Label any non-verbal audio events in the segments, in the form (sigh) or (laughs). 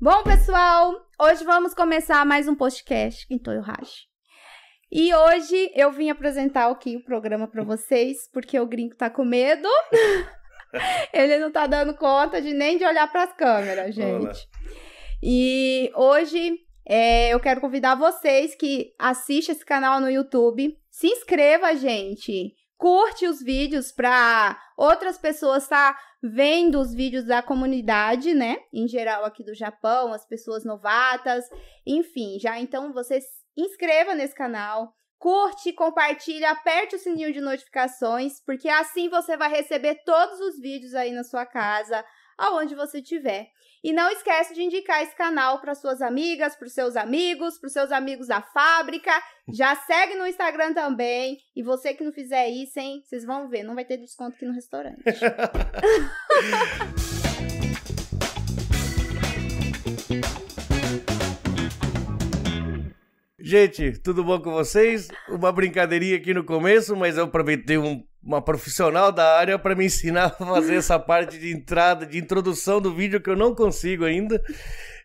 Bom, pessoal, hoje vamos começar mais um podcast em então, Toyohashi. E hoje eu vim apresentar aqui o programa para vocês, porque o gringo tá com medo. (laughs) Ele não tá dando conta de nem de olhar para as câmeras, gente. E hoje é, eu quero convidar vocês que assistem esse canal no YouTube. Se inscreva, gente. Curte os vídeos para outras pessoas estar tá vendo os vídeos da comunidade, né? Em geral aqui do Japão, as pessoas novatas, enfim, já então você se inscreva nesse canal, curte, compartilha, aperte o sininho de notificações, porque assim você vai receber todos os vídeos aí na sua casa, aonde você estiver. E não esquece de indicar esse canal para suas amigas, para os seus amigos, para os seus amigos da fábrica. Já segue no Instagram também. E você que não fizer isso, hein? Vocês vão ver, não vai ter desconto aqui no restaurante. (laughs) (laughs) Gente, tudo bom com vocês? Uma brincadeirinha aqui no começo, mas eu aproveitei um, uma profissional da área para me ensinar a fazer essa (laughs) parte de entrada, de introdução do vídeo que eu não consigo ainda.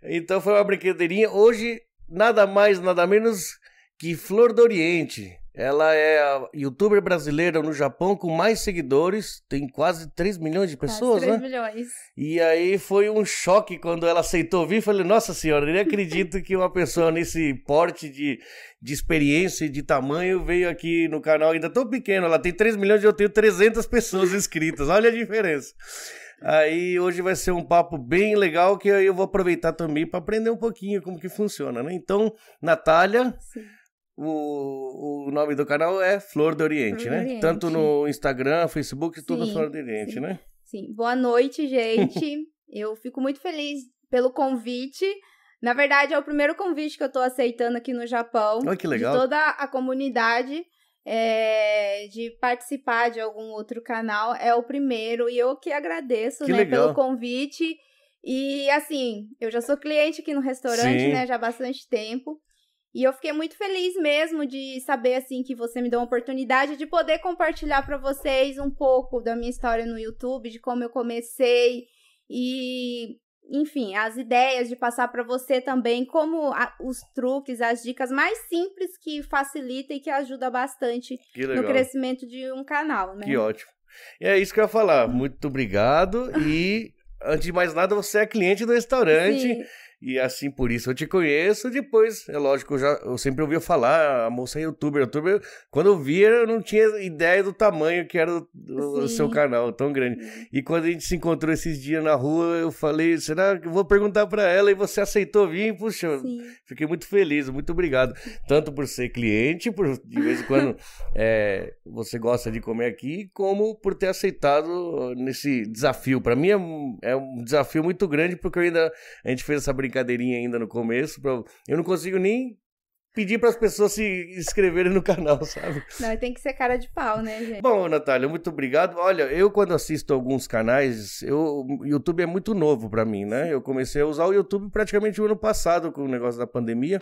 Então foi uma brincadeirinha. Hoje, nada mais, nada menos que Flor do Oriente. Ela é a youtuber brasileira no Japão com mais seguidores, tem quase 3 milhões de pessoas, quase 3 né? milhões. E aí foi um choque quando ela aceitou vir. Falei, nossa senhora, eu nem acredito que uma pessoa nesse porte de, de experiência e de tamanho veio aqui no canal ainda tão pequeno. Ela tem 3 milhões e eu tenho 300 pessoas inscritas. Olha a diferença. Aí hoje vai ser um papo bem legal que eu vou aproveitar também para aprender um pouquinho como que funciona, né? Então, Natália... Sim o, o nome do canal é Flor do Oriente, Flor né? Oriente. Tanto no Instagram, Facebook, tudo Flor do Oriente, sim. né? Sim. Boa noite, gente. (laughs) eu fico muito feliz pelo convite. Na verdade, é o primeiro convite que eu tô aceitando aqui no Japão. Olha que legal. De toda a comunidade. É, de participar de algum outro canal é o primeiro e eu que agradeço que né, legal. pelo convite e assim eu já sou cliente aqui no restaurante Sim. né já há bastante tempo e eu fiquei muito feliz mesmo de saber assim que você me deu uma oportunidade de poder compartilhar para vocês um pouco da minha história no YouTube, de como eu comecei e enfim, as ideias de passar para você também como a, os truques, as dicas mais simples que facilita e que ajuda bastante que no crescimento de um canal, né? Que ótimo. E é isso que eu ia falar. Muito obrigado e antes de mais nada, você é cliente do restaurante. Sim. E é assim por isso eu te conheço. Depois, é lógico, eu, já, eu sempre ouvia falar, ah, a moça é youtuber, youtuber. Quando eu via, eu não tinha ideia do tamanho que era o, seu canal, tão grande. Uhum. E quando a gente se encontrou esses dias na rua, eu falei, será que eu vou perguntar para ela? E você aceitou vir? Puxa, Sim. fiquei muito feliz, muito obrigado. Tanto por ser cliente, por de vez em quando (laughs) é, você gosta de comer aqui, como por ter aceitado nesse desafio. Para mim é um, é um desafio muito grande, porque eu ainda a gente fez essa brincadeira brincadeirinha ainda no começo. Pra... Eu não consigo nem pedir para as pessoas se inscreverem no (laughs) canal, sabe? Não, tem que ser cara de pau, né, gente? Bom, Natália, muito obrigado. Olha, eu quando assisto alguns canais, eu, o YouTube é muito novo para mim, né? Eu comecei a usar o YouTube praticamente o ano passado com o negócio da pandemia.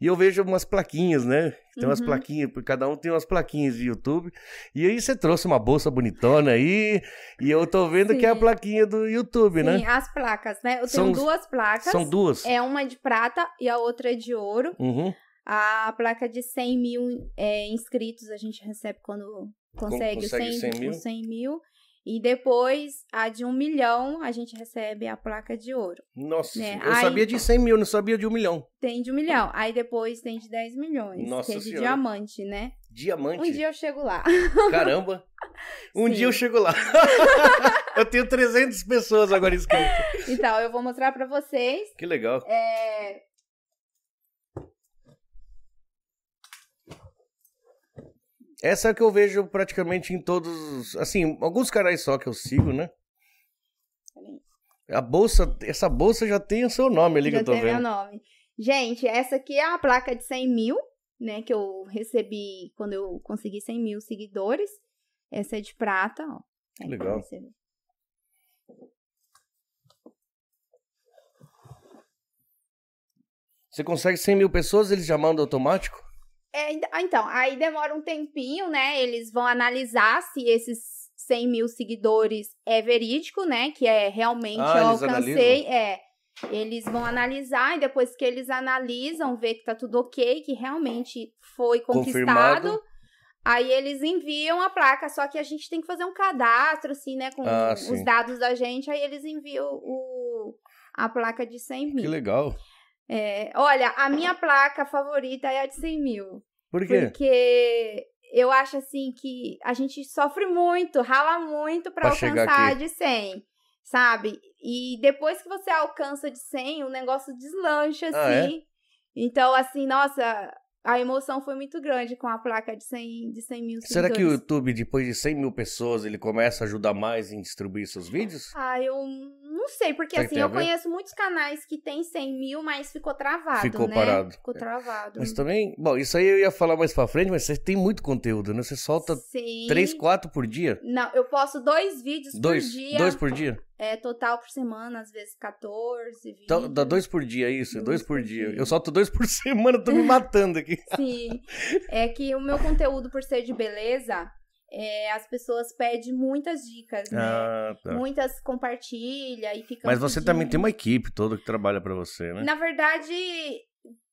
E eu vejo umas plaquinhas, né? Tem umas uhum. plaquinhas, cada um tem umas plaquinhas de YouTube. E aí você trouxe uma bolsa bonitona aí, e eu tô vendo Sim. que é a plaquinha do YouTube, Sim, né? Sim, as placas, né? Eu são, tenho duas placas. São duas? É uma de prata e a outra é de ouro. Uhum. A placa de 100 mil é, inscritos a gente recebe quando consegue, consegue 100, 100 mil. 100 mil. E depois, a de um milhão, a gente recebe a placa de ouro. Nossa, né? eu Aí, sabia de 100 mil, não sabia de um milhão. Tem de um milhão. Aí depois tem de 10 milhões, Nossa que é de diamante, né? Diamante? Um dia eu chego lá. (laughs) Caramba! Um Sim. dia eu chego lá. (laughs) eu tenho 300 pessoas agora inscritas. Então, eu vou mostrar para vocês. Que legal. É, Essa é que eu vejo praticamente em todos. Assim, alguns canais só que eu sigo, né? A bolsa, essa bolsa já tem o seu nome ali já que eu tô tem vendo. Meu nome. Gente, essa aqui é a placa de 100 mil, né? Que eu recebi quando eu consegui 100 mil seguidores. Essa é de prata, ó. Legal. Você consegue 100 mil pessoas, eles já mandam automático? É, ah, então, aí demora um tempinho, né? Eles vão analisar se esses 100 mil seguidores é verídico, né? Que é realmente ah, eu alcancei. É. Eles vão analisar e depois que eles analisam, ver que tá tudo ok, que realmente foi conquistado. Confirmado. Aí eles enviam a placa, só que a gente tem que fazer um cadastro, assim, né? Com ah, os sim. dados da gente. Aí eles enviam o, a placa de 100 mil. Que legal. É, olha, a minha placa favorita é a de 100 mil. Por quê? Porque eu acho assim que a gente sofre muito, rala muito para alcançar a de 100, sabe? E depois que você alcança de 100, o negócio deslancha ah, é? assim. É? Então, assim, nossa, a emoção foi muito grande com a placa de 100, de 100 mil Será que o YouTube, depois de 100 mil pessoas, ele começa a ajudar mais em distribuir seus vídeos? Ah, eu não sei, porque assim, eu conheço muitos canais que tem 100 mil, mas ficou travado, ficou né? Parado. Ficou é. travado. Mas também, bom, isso aí eu ia falar mais pra frente, mas você tem muito conteúdo, né? Você solta Sim. 3, 4 por dia? Não, eu posto dois vídeos dois, por dia. Dois por dia? É, total por semana, às vezes 14, 20. Então, dá dois por dia, é isso, é dois, dois por dia. dia. Eu solto dois por (laughs) semana, tô me matando aqui. Sim. É que o meu conteúdo, por ser de beleza, é, as pessoas pedem muitas dicas, né? Ah, tá. Muitas compartilha e fica. Mas você pedindo. também tem uma equipe toda que trabalha para você, né? Na verdade,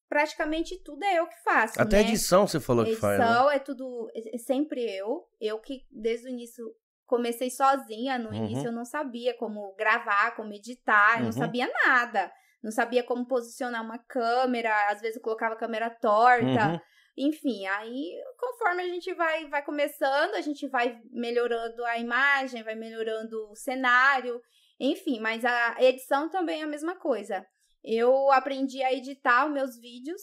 praticamente tudo é eu que faço. Até né? edição você falou edição que faz. Né? Edição né? é tudo, é sempre eu. Eu que desde o início comecei sozinha. No uhum. início eu não sabia como gravar, como editar, uhum. não sabia nada. Não sabia como posicionar uma câmera. Às vezes eu colocava a câmera torta. Uhum. Enfim, aí conforme a gente vai, vai começando, a gente vai melhorando a imagem, vai melhorando o cenário, enfim, mas a edição também é a mesma coisa. Eu aprendi a editar os meus vídeos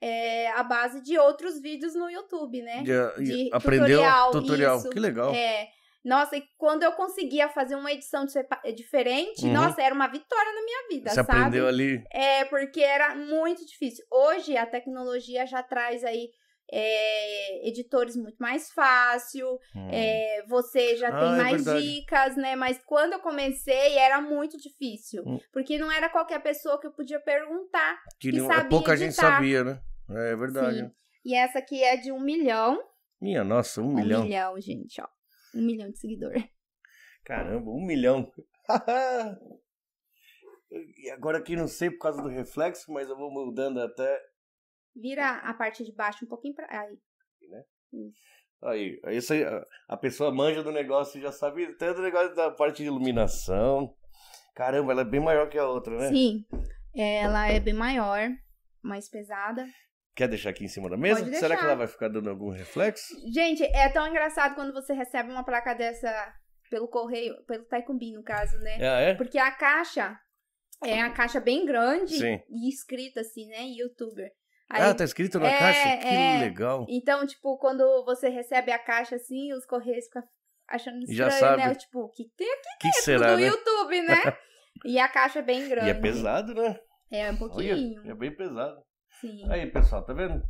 é, à base de outros vídeos no YouTube, né? De, de aprendeu tutorial. tutorial. Isso, que legal. É, nossa, e quando eu conseguia fazer uma edição eh, diferente, uhum. nossa, era uma vitória na minha vida, Você sabe? aprendeu ali. É, porque era muito difícil. Hoje, a tecnologia já traz aí é, editores muito mais fácil, hum. é, você já ah, tem é mais dicas, né? Mas quando eu comecei era muito difícil, hum. porque não era qualquer pessoa que eu podia perguntar que, que não, é sabia pouca editar. gente sabia, né? É, é verdade. Né? E essa aqui é de um milhão. Minha nossa, um, um milhão. Um milhão, gente, ó um milhão de seguidor. Caramba, um milhão. (laughs) e agora que não sei por causa do reflexo, mas eu vou mudando até. Vira a parte de baixo um pouquinho pra. Aí. Né? Aí, isso aí, a pessoa manja do negócio e já sabe tanto negócio da parte de iluminação. Caramba, ela é bem maior que a outra, né? Sim, ela é bem maior, mais pesada. Quer deixar aqui em cima da mesa? Pode Será que ela vai ficar dando algum reflexo? Gente, é tão engraçado quando você recebe uma placa dessa pelo correio, pelo Taikumbi, no caso, né? É, é? Porque a caixa é a caixa bem grande Sim. e escrita assim, né? Youtuber. Aí, ah, tá escrito na é, caixa? Que é. legal. Então, tipo, quando você recebe a caixa assim, os correios ficam achando estranho, Já sabe. né? Tipo, o que tem aqui que dentro será, do né? YouTube, né? (laughs) e a caixa é bem grande. E é pesado, né? É, um pouquinho. Olha, é bem pesado. Sim. Aí, pessoal, tá vendo?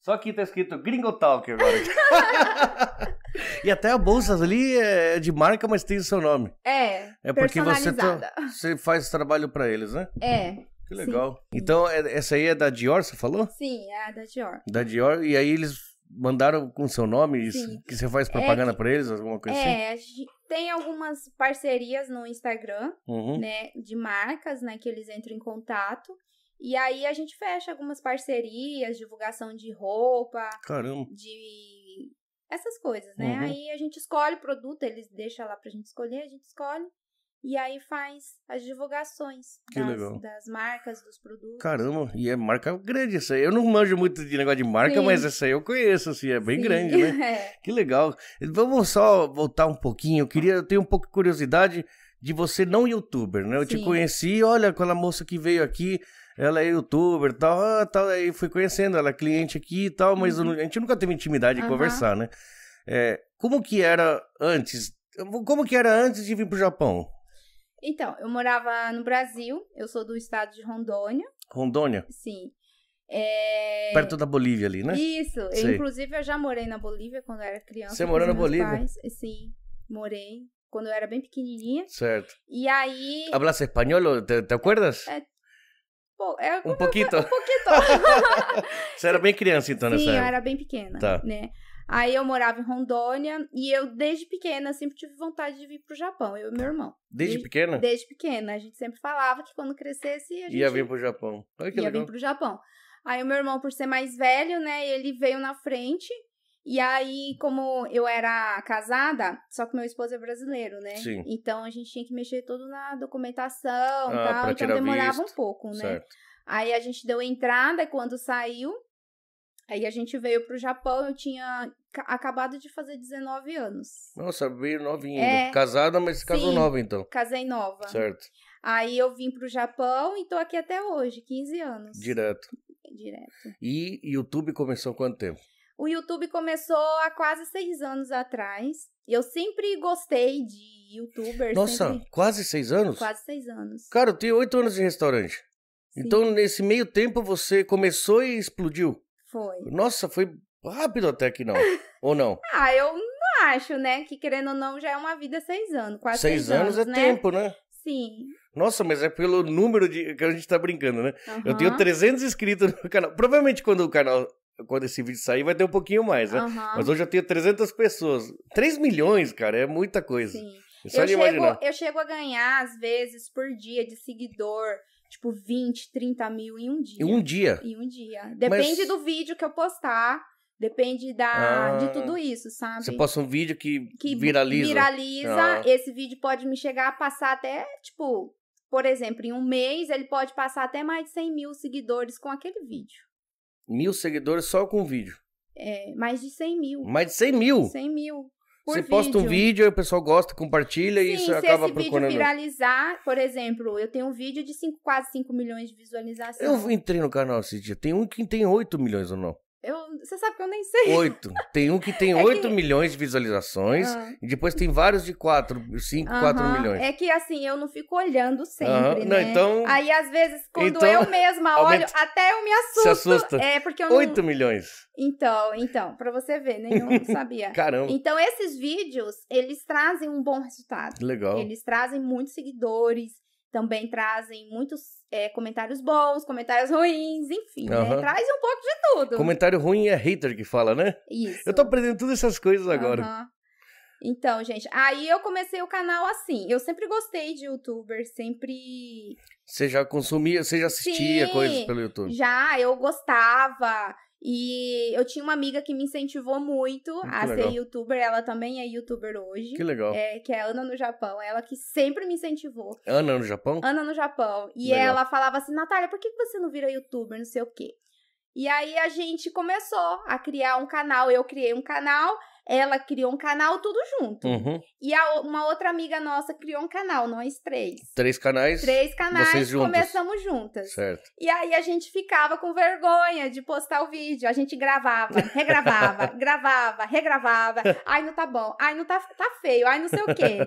Só que tá escrito Gringo Talk agora. (laughs) e até a bolsa ali é de marca, mas tem o seu nome. É. É porque você, tá, você faz trabalho para eles, né? É. Que legal. Sim. Então, é, essa aí é da Dior, você falou? Sim, é da Dior. Da Dior, e aí eles mandaram com seu nome, que você faz é propaganda é, para eles, alguma coisa é, assim? É, tem algumas parcerias no Instagram, uhum. né, de marcas, né, que eles entram em contato. E aí a gente fecha algumas parcerias, divulgação de roupa, Caramba. de essas coisas, né? Uhum. Aí a gente escolhe o produto, eles deixam lá pra gente escolher, a gente escolhe. E aí faz as divulgações das, das, marcas, dos produtos. Caramba, e é marca grande essa aí. Eu não manjo muito de negócio de marca, Sim. mas essa aí eu conheço, assim, é bem Sim. grande, né? (laughs) É. Que legal. Vamos só voltar um pouquinho. Eu queria, eu tenho um pouco de curiosidade de você não youtuber, né? Eu Sim. te conheci, olha aquela moça que veio aqui, ela é youtuber tal, ah, tal, aí fui conhecendo, ela é cliente aqui e tal, mas uhum. a gente nunca teve intimidade de uhum. conversar, né? É, como que era antes? Como que era antes de vir pro Japão? Então, eu morava no Brasil, eu sou do estado de Rondônia. Rondônia? Sim. É... Perto da Bolívia ali, né? Isso. Eu, inclusive, eu já morei na Bolívia quando eu era criança. Você morou na Bolívia? Pais. Sim, morei. Quando eu era bem pequenininha. Certo. E aí... Hablas espanhol? Te, te acuerdas? É, é, um pouquinho. Um pouquinho. (laughs) Você era bem criança, então, nessa Sim, época. eu era bem pequena, tá. né? Aí eu morava em Rondônia e eu, desde pequena, sempre tive vontade de vir pro Japão, eu e meu tá. irmão. Desde, desde pequena? Desde pequena. A gente sempre falava que quando crescesse, a gente... Ia vir pro Japão. Olha que ia legal. vir pro Japão. Aí o meu irmão, por ser mais velho, né, ele veio na frente e aí, como eu era casada, só que meu esposo é brasileiro, né? Sim. Então a gente tinha que mexer tudo na documentação ah, e ah, tal. Então demorava visto. um pouco, né? Certo. Aí a gente deu entrada e quando saiu, aí a gente veio pro Japão, eu tinha acabado de fazer 19 anos. Nossa, veio novinha. É, Casada, mas casou nova então. Casei nova. Certo. Aí eu vim pro Japão e tô aqui até hoje, 15 anos. Direto. Direto. E YouTube começou quanto tempo? O YouTube começou há quase seis anos atrás. E eu sempre gostei de youtubers. Nossa, sempre... quase seis anos? Quase seis anos. Cara, eu tenho oito anos de restaurante. Sim. Então, nesse meio tempo, você começou e explodiu? Foi. Nossa, foi rápido até que não. (laughs) ou não? Ah, eu não acho, né? Que querendo ou não, já é uma vida seis anos. Quase seis, seis anos, é anos é né? tempo, né? Sim. Nossa, mas é pelo número de que a gente tá brincando, né? Uhum. Eu tenho 300 inscritos no canal. Provavelmente quando o canal quando esse vídeo sair, vai ter um pouquinho mais, né? Uhum. Mas hoje eu tenho 300 pessoas. 3 milhões, cara, é muita coisa. Sim. É só eu, chego, imaginar. eu chego a ganhar, às vezes, por dia de seguidor, tipo 20, 30 mil em um dia. Em um dia? Em um dia. Depende Mas... do vídeo que eu postar. Depende da, ah, de tudo isso, sabe? Você posta um vídeo que, que viraliza. Viraliza, ah. esse vídeo pode me chegar a passar até, tipo, por exemplo, em um mês ele pode passar até mais de 100 mil seguidores com aquele vídeo. Mil seguidores só com vídeo. É, mais de 100 mil. Mais de 100 mil? 100 mil. Você vídeo. posta um vídeo, aí o pessoal gosta, compartilha Sim, e isso acaba procurando. Se esse vídeo viralizar, por exemplo, eu tenho um vídeo de cinco, quase 5 milhões de visualizações. Eu entrei no canal esse dia, tem um que tem 8 milhões ou não. Eu, você sabe que eu nem sei. Oito. Tem um que tem (laughs) é 8 que... milhões de visualizações uhum. e depois tem vários de 4, 5, uhum. 4 milhões. É que assim, eu não fico olhando sempre, uhum. né? Não, então... Aí às vezes, quando então, eu mesma aumenta... olho, até eu me assusto. Se assusta. É porque eu 8 milhões. Então, então, para você ver, nem Eu (laughs) sabia. Caramba. Então esses vídeos, eles trazem um bom resultado. Legal. Eles trazem muitos seguidores também trazem muitos é, comentários bons, comentários ruins, enfim, uhum. né? Traz um pouco de tudo. Comentário ruim é hater que fala, né? Isso. Eu tô aprendendo todas essas coisas agora. Uhum. Então, gente, aí eu comecei o canal assim. Eu sempre gostei de youtuber, sempre. Você já consumia, você já assistia Sim, coisas pelo YouTube? Já, eu gostava. E eu tinha uma amiga que me incentivou muito, hum, a legal. ser youtuber. Ela também é youtuber hoje. Que legal. É, que é a Ana no Japão. Ela que sempre me incentivou. Ana no Japão? Ana no Japão. E legal. ela falava assim: Natália, por que você não vira youtuber? Não sei o quê. E aí a gente começou a criar um canal. Eu criei um canal ela criou um canal tudo junto. Uhum. E a, uma outra amiga nossa criou um canal, nós três. Três canais? Três canais, vocês começamos juntas. Certo. E aí a gente ficava com vergonha de postar o vídeo. A gente gravava, regravava, (laughs) gravava, regravava. Ai, não tá bom. Ai, não tá, tá feio. Ai, não sei o quê.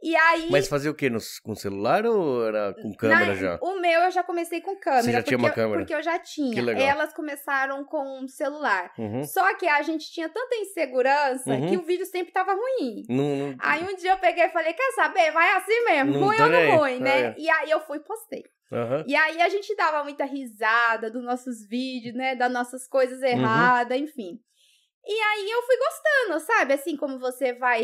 E aí. Mas fazia o quê? No, com celular ou era com câmera na, já? O meu eu já comecei com câmera. Você já tinha uma eu, câmera? Porque eu já tinha. Que legal. Elas começaram com celular. Uhum. Só que a gente tinha tanta insegurança uhum. que o vídeo sempre tava ruim. Não, não... Aí um dia eu peguei e falei: quer saber? Vai assim mesmo. Não ruim ou não ruim, né? Ah, é. E aí eu fui e postei. Uhum. E aí a gente dava muita risada dos nossos vídeos, né? Das nossas coisas uhum. erradas, enfim. E aí eu fui gostando, sabe? Assim como você vai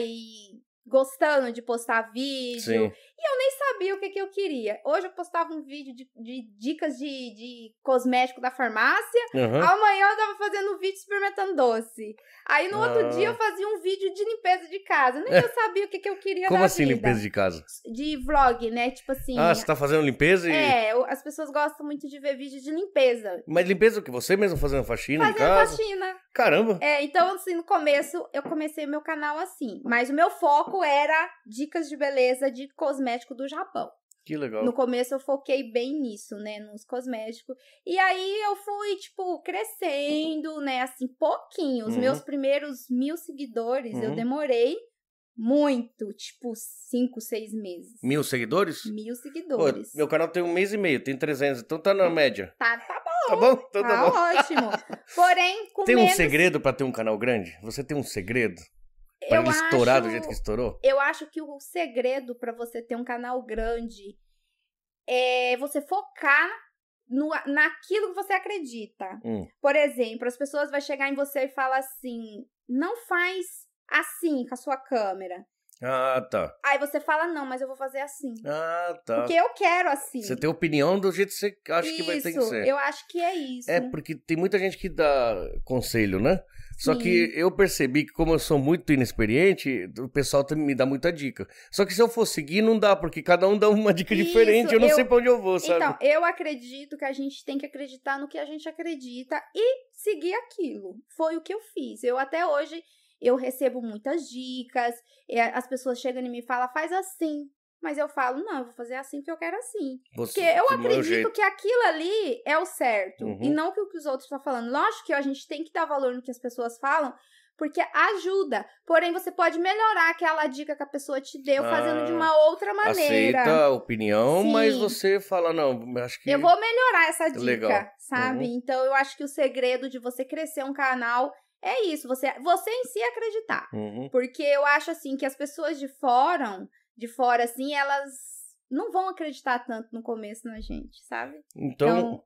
gostando de postar vídeo Sim eu nem sabia o que, que eu queria. Hoje eu postava um vídeo de, de dicas de, de cosmético da farmácia. Uhum. Amanhã eu tava fazendo um vídeo experimentando doce. Aí no ah. outro dia eu ah. fazia um vídeo de limpeza de casa. Nem é. eu sabia o que, que eu queria Como assim vida. limpeza de casa? De vlog, né? Tipo assim... Ah, você tá fazendo limpeza e... É, as pessoas gostam muito de ver vídeo de limpeza. Mas limpeza é o que? Você mesmo fazendo faxina fazendo casa? faxina. Caramba! É, então assim, no começo eu comecei meu canal assim. Mas o meu foco era dicas de beleza de cosmético cosmético do Japão. Que legal. No começo eu foquei bem nisso, né? Nos cosméticos. E aí eu fui, tipo, crescendo, né? Assim, pouquinho. Os uhum. meus primeiros mil seguidores, uhum. eu demorei muito, tipo, cinco, seis meses. Mil seguidores? Mil seguidores. Pô, meu canal tem um mês e meio, tem 300, então tá na média. Tá, tá bom. Tá bom? Então, tá, tá bom. ótimo. Porém, com Tem menos... um segredo para ter um canal grande? Você tem um segredo? Pra eu ele estourar acho, do jeito que estourou? Eu acho que o segredo para você ter um canal grande é você focar no, naquilo que você acredita. Hum. Por exemplo, as pessoas vão chegar em você e falar assim: não faz assim com a sua câmera. Ah, tá. Aí você fala, não, mas eu vou fazer assim. Ah, tá. Porque eu quero assim. Você tem opinião do jeito que você acha isso, que vai ter que ser. Eu acho que é isso. É, porque tem muita gente que dá conselho, né? Só que eu percebi que, como eu sou muito inexperiente, o pessoal me dá muita dica. Só que se eu for seguir, não dá, porque cada um dá uma dica Isso, diferente, eu não eu... sei pra onde eu vou, sabe? Então, eu acredito que a gente tem que acreditar no que a gente acredita e seguir aquilo. Foi o que eu fiz. Eu até hoje eu recebo muitas dicas, eh, as pessoas chegam e me falam, faz assim, mas eu falo, não, vou fazer assim porque eu quero assim. Você, porque eu acredito que aquilo ali é o certo, uhum. e não que o que os outros estão tá falando. Lógico que a gente tem que dar valor no que as pessoas falam, porque ajuda. Porém, você pode melhorar aquela dica que a pessoa te deu fazendo de ah, uma outra maneira. Aceita a opinião, Sim. mas você fala, não, acho que. Eu vou melhorar essa é dica, Legal. Uhum. sabe? Uhum. Então, eu acho que o segredo de você crescer um canal é isso, você, você em si acreditar. Uhum. Porque eu acho assim que as pessoas de fórum de fora, assim, elas não vão acreditar tanto no começo na gente, sabe? Então. então...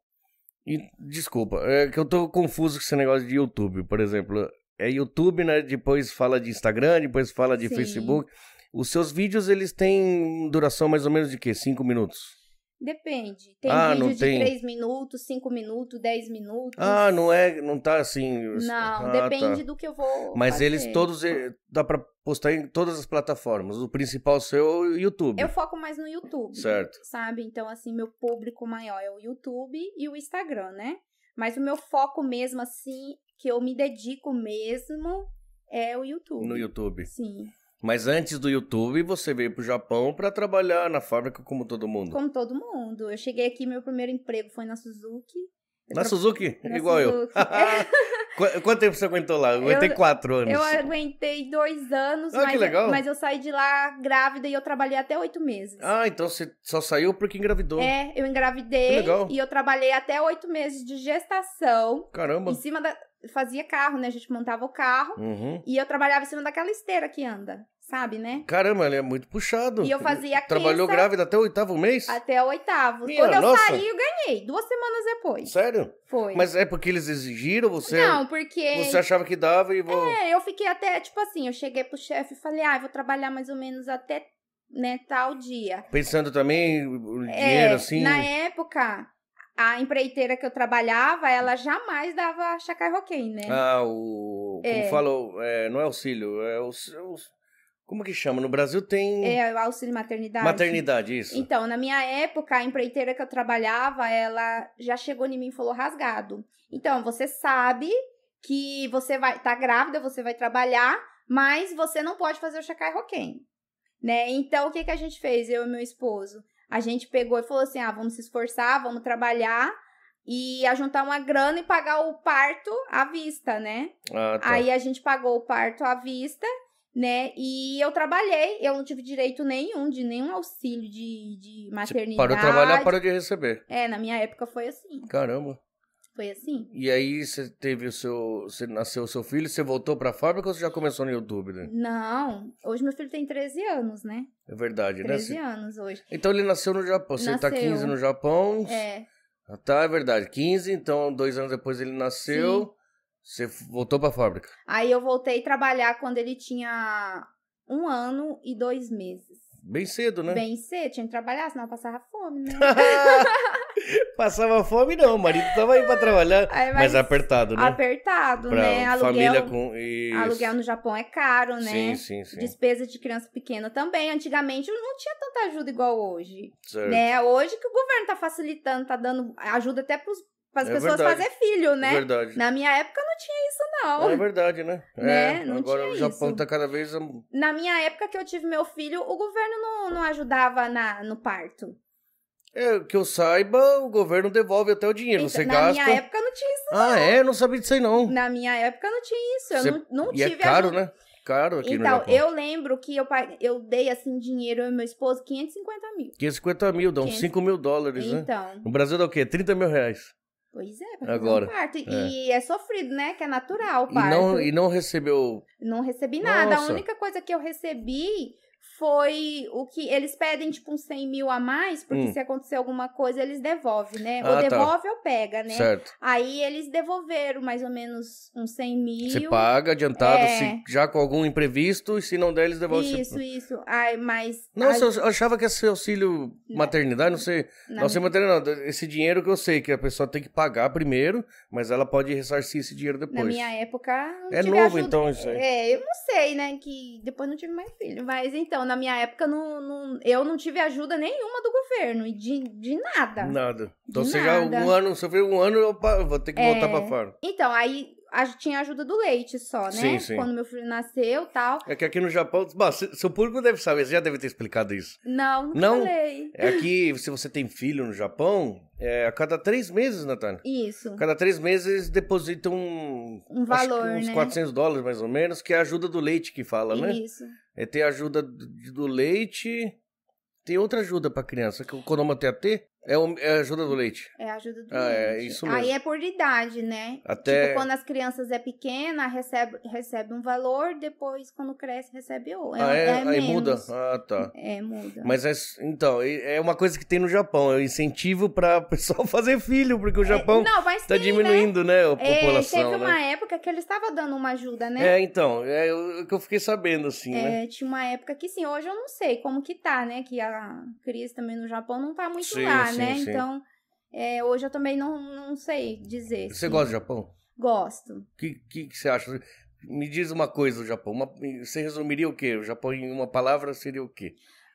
E, desculpa, é que eu tô confuso com esse negócio de YouTube, por exemplo. É YouTube, né? Depois fala de Instagram, depois fala de Sim. Facebook. Os seus vídeos, eles têm duração mais ou menos de quê? Cinco minutos? Depende. Tem ah, vídeo de tem... 3 minutos, 5 minutos, 10 minutos. Ah, não é, não tá assim. Não, ah, depende tá. do que eu vou. Mas fazer. eles todos eh, dá para postar em todas as plataformas. O principal é seu é o YouTube. Eu foco mais no YouTube. Certo. Sabe? Então assim, meu público maior é o YouTube e o Instagram, né? Mas o meu foco mesmo assim, que eu me dedico mesmo é o YouTube. No YouTube. Sim. Mas antes do YouTube, você veio para o Japão para trabalhar na fábrica como todo mundo? Como todo mundo. Eu cheguei aqui, meu primeiro emprego foi na Suzuki. Na tra... Suzuki? Na é Igual Suzuki. eu. (laughs) É. Quanto tempo você aguentou lá? Eu aguentei eu, quatro anos. Eu aguentei dois anos, ah, mas, que legal. mas eu saí de lá grávida e eu trabalhei até oito meses. Ah, então você só saiu porque engravidou. É, eu engravidei que legal. e eu trabalhei até oito meses de gestação. Caramba. Em cima da, fazia carro, né? A gente montava o carro uhum. e eu trabalhava em cima daquela esteira que anda, sabe, né? Caramba, ele é muito puxado. E eu fazia Trabalhou grávida até o oitavo mês? Até o oitavo. Minha, Quando eu nossa. saí, eu ganhei. Duas semanas depois. Sério? Foi. Mas é porque eles exigiram você? Não, porque... Você achava que dava e... Vou... É, eu fiquei até, tipo assim, eu cheguei pro chefe e falei, ah, eu vou trabalhar mais ou menos até, né, tal dia. Pensando também, é, dinheiro, é, assim... na época a empreiteira que eu trabalhava, ela jamais dava chacarroquém, né? Ah, o. Como é. falou, é, não é auxílio, é o. É como que chama? No Brasil tem. É, é, o auxílio maternidade. Maternidade, isso. Então, na minha época, a empreiteira que eu trabalhava, ela já chegou em mim e falou rasgado. Então, você sabe que você vai tá grávida, você vai trabalhar, mas você não pode fazer o chacai né? Então, o que que a gente fez, eu e meu esposo? A gente pegou e falou assim: ah, vamos se esforçar, vamos trabalhar e a juntar uma grana e pagar o parto à vista, né? Ah, tá. Aí a gente pagou o parto à vista, né? E eu trabalhei, eu não tive direito nenhum de nenhum auxílio de, de maternidade. Você parou de trabalhar, parou de receber. É, na minha época foi assim. Caramba. Foi assim? E aí você teve o seu. Você nasceu o seu filho, você voltou pra fábrica ou você já começou no YouTube, né? Não. Hoje meu filho tem 13 anos, né? É verdade, 13 né? 13 anos hoje. Então ele nasceu no Japão. Você tá nasceu. tá 15 no Japão. É. Ah, tá, é verdade. 15, então dois anos depois ele nasceu. Sim. Você voltou pra fábrica. Aí eu voltei trabalhar quando ele tinha um ano e dois meses. Bem cedo, né? Bem cedo, tinha que trabalhar, senão eu passava fome, né? (laughs) Passava fome, não. O marido tava aí pra trabalhar, aí, mas, mas, apertado, né? Apertado, pra né? Aluguel, família com... Isso. aluguel no Japão é caro, né? Sim, sim, sim. Despesa de criança pequena também. Antigamente não tinha tanta ajuda igual hoje. Certo. Né? Hoje que o governo tá facilitando, tá dando ajuda até pros para as é pessoas verdade. fazer filho, né? É verdade. Na minha época não tinha isso, não. É verdade, né? (laughs) né? É, agora o Japão está cada vez. Na minha época que eu tive meu filho, o governo não, não ajudava na, no parto. É, que eu saiba, o governo devolve até o dinheiro. Então, você na gasta. Na minha época não tinha isso, ah, não. Ah, é? Não sabia disso aí, não. Na minha época não tinha isso. Eu você... não, não e é tive. É caro, né? Caro aqui então, no Então, eu lembro que eu, eu dei assim dinheiro ao meu esposo, 550 mil. 550 mil, dá uns 500... 5 mil dólares, então. né? Então. No Brasil dá o quê? 30 mil reais. Pois é, pra Agora, um parto. É. E é sofrido, né? Que é natural o parto. E não, e não recebeu. Não recebi nada. Nossa. A única coisa que eu recebi foi o que eles pedem, tipo, uns 100 mil a mais, porque hum. se acontecer alguma coisa, eles devolvem, né? Ah, ou tá. devolve tá. ou pega, né? Certo. Aí eles devolveram mais ou menos uns 100 mil. Você paga adiantado, é... se, já com algum imprevisto, e se não der, eles devolvem. Isso, você... isso. Ai, mas... Nossa, eu achava que esse auxílio maternidade, não sei, não, não sei maternidade, não, esse dinheiro que eu sei que a pessoa tem que pagar primeiro, mas ela pode ressarcir esse dinheiro depois. Na minha época... É novo, ajuda... então, isso aí. É, eu não sei, né, que depois não tive mais filho, mas então, na minha época, não, não, eu não tive ajuda nenhuma do governo, e de, de nada. Nada. Então, de você nada. já um ano, sofreu um ano, eu vou ter que voltar é... pra fora. Então, aí tinha ajuda do leite só, né? Sim, sim. Quando meu filho nasceu tal. É que aqui no Japão. Bom, seu público deve saber, você já deve ter explicado isso. Não, não. Falei. É aqui se você tem filho no Japão, é a cada três meses, Natália. Isso. Cada três meses eles depositam. Um, um valor. Uns né? 400 dólares mais ou menos, que é a ajuda do leite que fala, isso. né? Isso. É ter ajuda do leite. Tem outra ajuda para criança, que o Konoma TAT? É, é, a ajuda do leite. É a ajuda do ah, é leite. É isso mesmo. Aí é por idade, né? Até... Tipo, quando as crianças é pequena, recebe, recebe um valor, depois quando cresce recebe outro. É, ah, é, é aí muda. Ah, tá. É, muda. Mas é, então, é uma coisa que tem no Japão, é o um incentivo para (laughs) pessoal fazer filho, porque o é, Japão não, tá sim, né? diminuindo, né, né a população. É, teve né? uma época que eles estavam dando uma ajuda, né? É, então, é o que eu fiquei sabendo assim, é, né? tinha uma época que sim, hoje eu não sei como que tá, né, que a crise também no Japão não tá muito sim, lá. Ah, sim, né? Sim. Então, é, hoje eu também não, não sei dizer. Você sim. gosta do Japão? Gosto. O que, que, que, você acha? Me diz uma coisa do Japão. Uma, você resumiria o quê? O Japão em uma palavra seria o quê?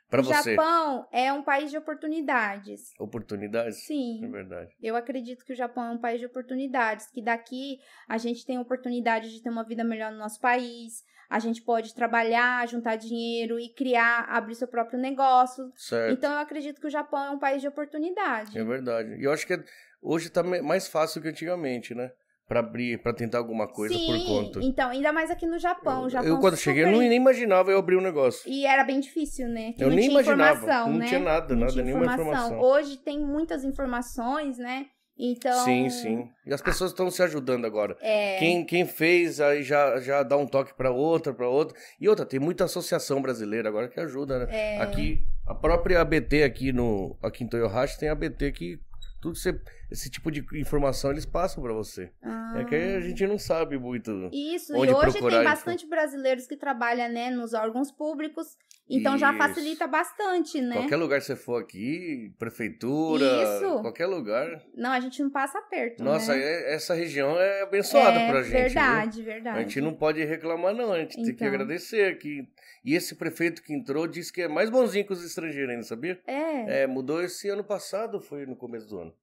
Para você. Japão é um país de oportunidades. Oportunidades? Sim. É verdade. Eu acredito que o Japão é um país de oportunidades, que daqui a gente tem a oportunidade de ter uma vida melhor no nosso país, a gente pode trabalhar, juntar dinheiro e criar, abrir seu próprio negócio. Certo. Então eu acredito que o Japão é um país de oportunidade. É verdade. E eu acho que hoje está mais fácil que antigamente, né? para abrir, para tentar alguma coisa Sim, por conta. Então, ainda mais aqui no Japão. Eu, Japão eu quando cheguei, eu não, nem imaginava eu abrir um negócio. E era bem difícil, né? Que eu nem imaginava. Não né? tinha nada, não nada, tinha nenhuma informação. informação. Hoje tem muitas informações, né? Então. Sim, sim. E as pessoas estão se ajudando agora. É... Quem, quem fez aí já, já dá um toque para outra, para outra. E outra, tem muita associação brasileira agora que ajuda, né? É... Aqui, a própria ABT aqui no aqui em Toyohashi tem ABT que tudo que você esse tipo de informação eles passam para você. Ah. É que a ah. gente não sabe muito. Isso, onde e hoje procurar, tem bastante brasileiros que trabalham, né, nos órgãos públicos. Então Isso. já facilita bastante, né? Qualquer lugar que você for aqui, prefeitura, Isso. qualquer lugar. Não, a gente não passa perto. Né? Nossa, né? essa região é abençoada é, pra gente. Verdade, viu? verdade. A gente não pode reclamar, não. A gente então. tem que então. agradecer. Que... E esse prefeito que entrou disse que é mais bonzinho que os estrangeiros ainda, sabia? É. é mudou esse ano passado, foi no começo do ano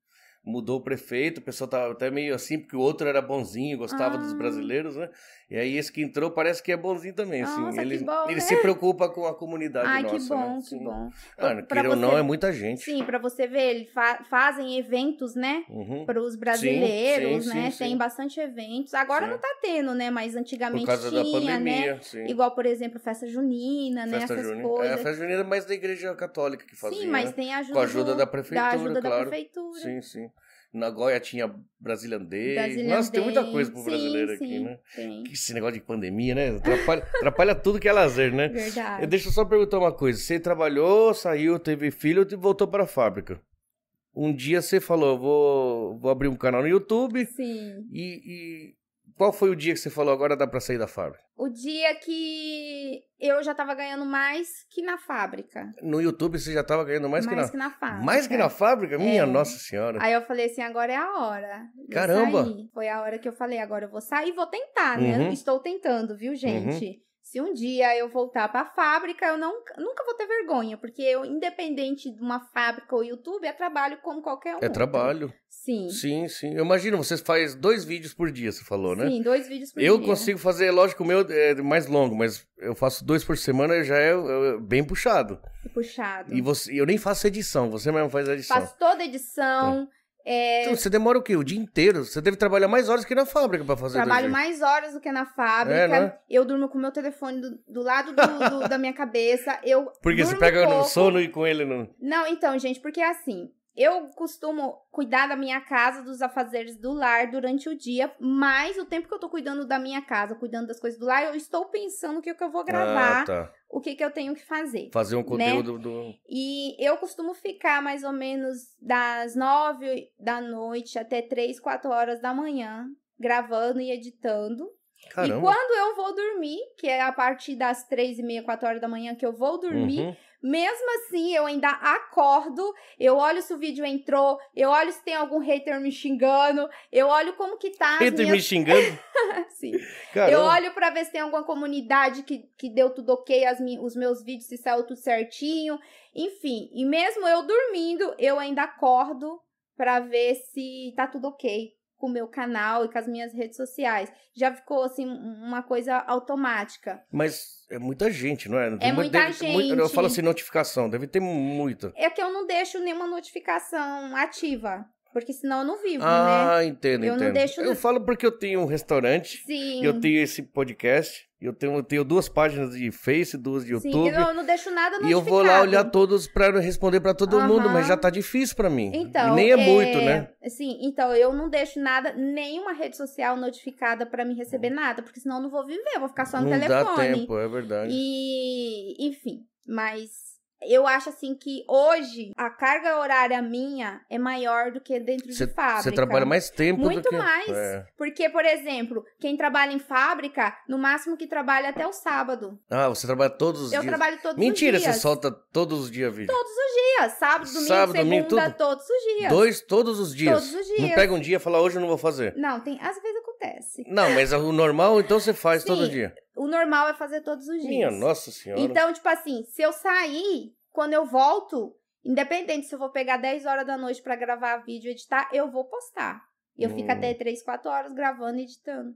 mudou o prefeito, o pessoal tava até meio assim, porque o outro era bonzinho, gostava ah. dos brasileiros, né? E aí esse que entrou parece que é bonzinho também, assim. Nossa, ele, bom, ele né? se preocupa com a comunidade Ai, nossa, né? assim, que bom, né? que bom. Mano, queira ou não, é muita gente. Sim, para você ver, eles fa fazem eventos, né? Uhum. Para os brasileiros, sim, sim, né? Sim, Tem bastante eventos. Agora não tá tendo, né? Mas antigamente tinha, né? pandemia, né? Igual, por exemplo, festa junina, né? festa né? Essas junina. É, coisas. É, a festa junina é mais da igreja católica que fazia, Sim, mas tem a ajuda, com a ajuda da prefeitura, da ajuda claro. da prefeitura. Sim, sim. Nagoya tinha brasilandês. brasilandês. Nossa, tem muita coisa pro brasileiro sim, aqui, né? Tem. Esse negócio de pandemia, né? Atrapalha, (laughs) atrapalha tudo que é lazer, né? Verdade. Eh, deixa eu só perguntar uma coisa. Você trabalhou, saiu, teve filho e voltou para a fábrica. Um dia você falou, vou, vou abrir um canal no YouTube. Sim. E, qual foi o dia que você falou agora dá para sair da fábrica? O dia que eu já tava ganhando mais que na fábrica. No YouTube você já tava ganhando mais, mais que, na... que na fábrica. Mais que na fábrica? Minha é. Nossa Senhora. Aí eu falei assim: agora é a hora. Caramba! Sair. Foi a hora que eu falei: agora eu vou sair e vou tentar, né? Uhum. Estou tentando, viu, gente? Uhum. Se um dia eu voltar para a fábrica, eu não, nunca vou ter vergonha, porque eu, independente de uma fábrica ou YouTube, é trabalho como qualquer um. É né? trabalho. Sim. Sim, sim. Eu imagino, você faz dois vídeos por dia, você falou, né? Sim, dois vídeos por eu dia. Eu consigo fazer, lógico, o meu é mais longo, mas eu faço dois por semana já é, é bem puxado. Puxado. E você, eu nem faço edição, você mesmo faz a edição. Faço toda a edição. É. É... Então, você demora o quê? O dia inteiro? Você deve trabalhar mais horas que na fábrica para fazer Trabalho mais horas do que na fábrica. É, né? Eu durmo com o meu telefone do, do lado do, do, (laughs) da minha cabeça. Eu Porque você pega um no sono e com ele não. Não, então, gente, porque é assim, eu costumo cuidar da minha casa, dos afazeres do lar durante o dia, mas o tempo que eu tô cuidando da minha casa, cuidando das coisas do lar, eu estou pensando o que, é que eu vou ah, gravar, ah, tá. o que, é que eu tenho que fazer. Fazer um né? conteúdo né? do. E eu costumo ficar mais ou menos das nove da noite até três, quatro horas da manhã, gravando e editando. Caramba. E quando eu vou dormir, que é a partir das três e meia, quatro horas da manhã que eu vou dormir. Uhum mesmo assim, eu ainda acordo, eu olho se o vídeo entrou, eu olho se tem algum hater me xingando, eu olho como que tá. Hater minhas... me xingando? (laughs) Sim. Caramba. Eu olho pra ver se tem alguma comunidade que, que deu tudo ok, as, os meus vídeos se saiu tudo certinho. Enfim, e mesmo eu dormindo, eu ainda acordo pra ver se tá tudo ok com o meu canal e com as minhas redes sociais. Já ficou assim uma coisa automática. Mas é muita gente, não é? é muita deve, gente. eu falo assim, notificação, deve ter muita. É que eu não deixo nenhuma notificação ativa. Porque senão eu não vivo, né? ah, né? entendo, eu entendo. Não deixo... Eu falo porque eu tenho um restaurante. Sim. Eu tenho esse podcast. Eu tenho, eu tenho duas páginas de Face, duas de YouTube. Sim, eu não deixo nada notificado. E eu vou lá olhar todos para responder para todo uhum. mundo, mas já tá difícil para mim. Então, e nem é, é, muito, né? Sim, então eu não deixo nada, nenhuma rede social notificada para me receber nada, porque senão eu não vou viver, eu vou ficar só no não telefone. Não dá tempo, é verdade. E, enfim, mas eu acho assim que hoje a carga horária minha é maior do que dentro cê, de fábrica. Você trabalha mais tempo Muito do que... mais. É. Porque, por exemplo, quem trabalha em fábrica, no máximo que trabalha até o sábado. Ah, você trabalha todos os eu dias? Eu trabalho todos Mentira, os dias. Mentira, você solta todos os dias vídeo? Todos os dias. Sábado, domingo, Sábado, segunda, domingo, todos os dias. Dois, todos os dias? Todos os dias. Não pega um dia e fala, hoje eu não vou fazer. Não, tem... Às vezes acontece. Não, mas o normal, então você faz Sim, todo dia. O normal é fazer todos os dias. Minha nossa senhora. Então, tipo assim, se eu sair, quando eu volto, independente se eu vou pegar 10 horas da noite para gravar vídeo editar, eu vou postar. E eu hum. fico até 3, 4 horas gravando e editando.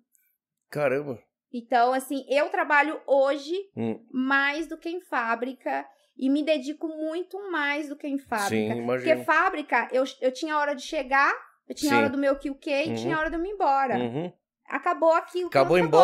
Caramba. Então, assim, eu trabalho hoje hum. mais do que em fábrica e me dedico muito mais do que em fábrica. Sim, imagino. Porque fábrica, eu, eu tinha hora de chegar, eu tinha Sim. hora do meu QK e uhum. tinha hora de eu me embora. Uhum. Acabou aquilo. Acabou, acabou.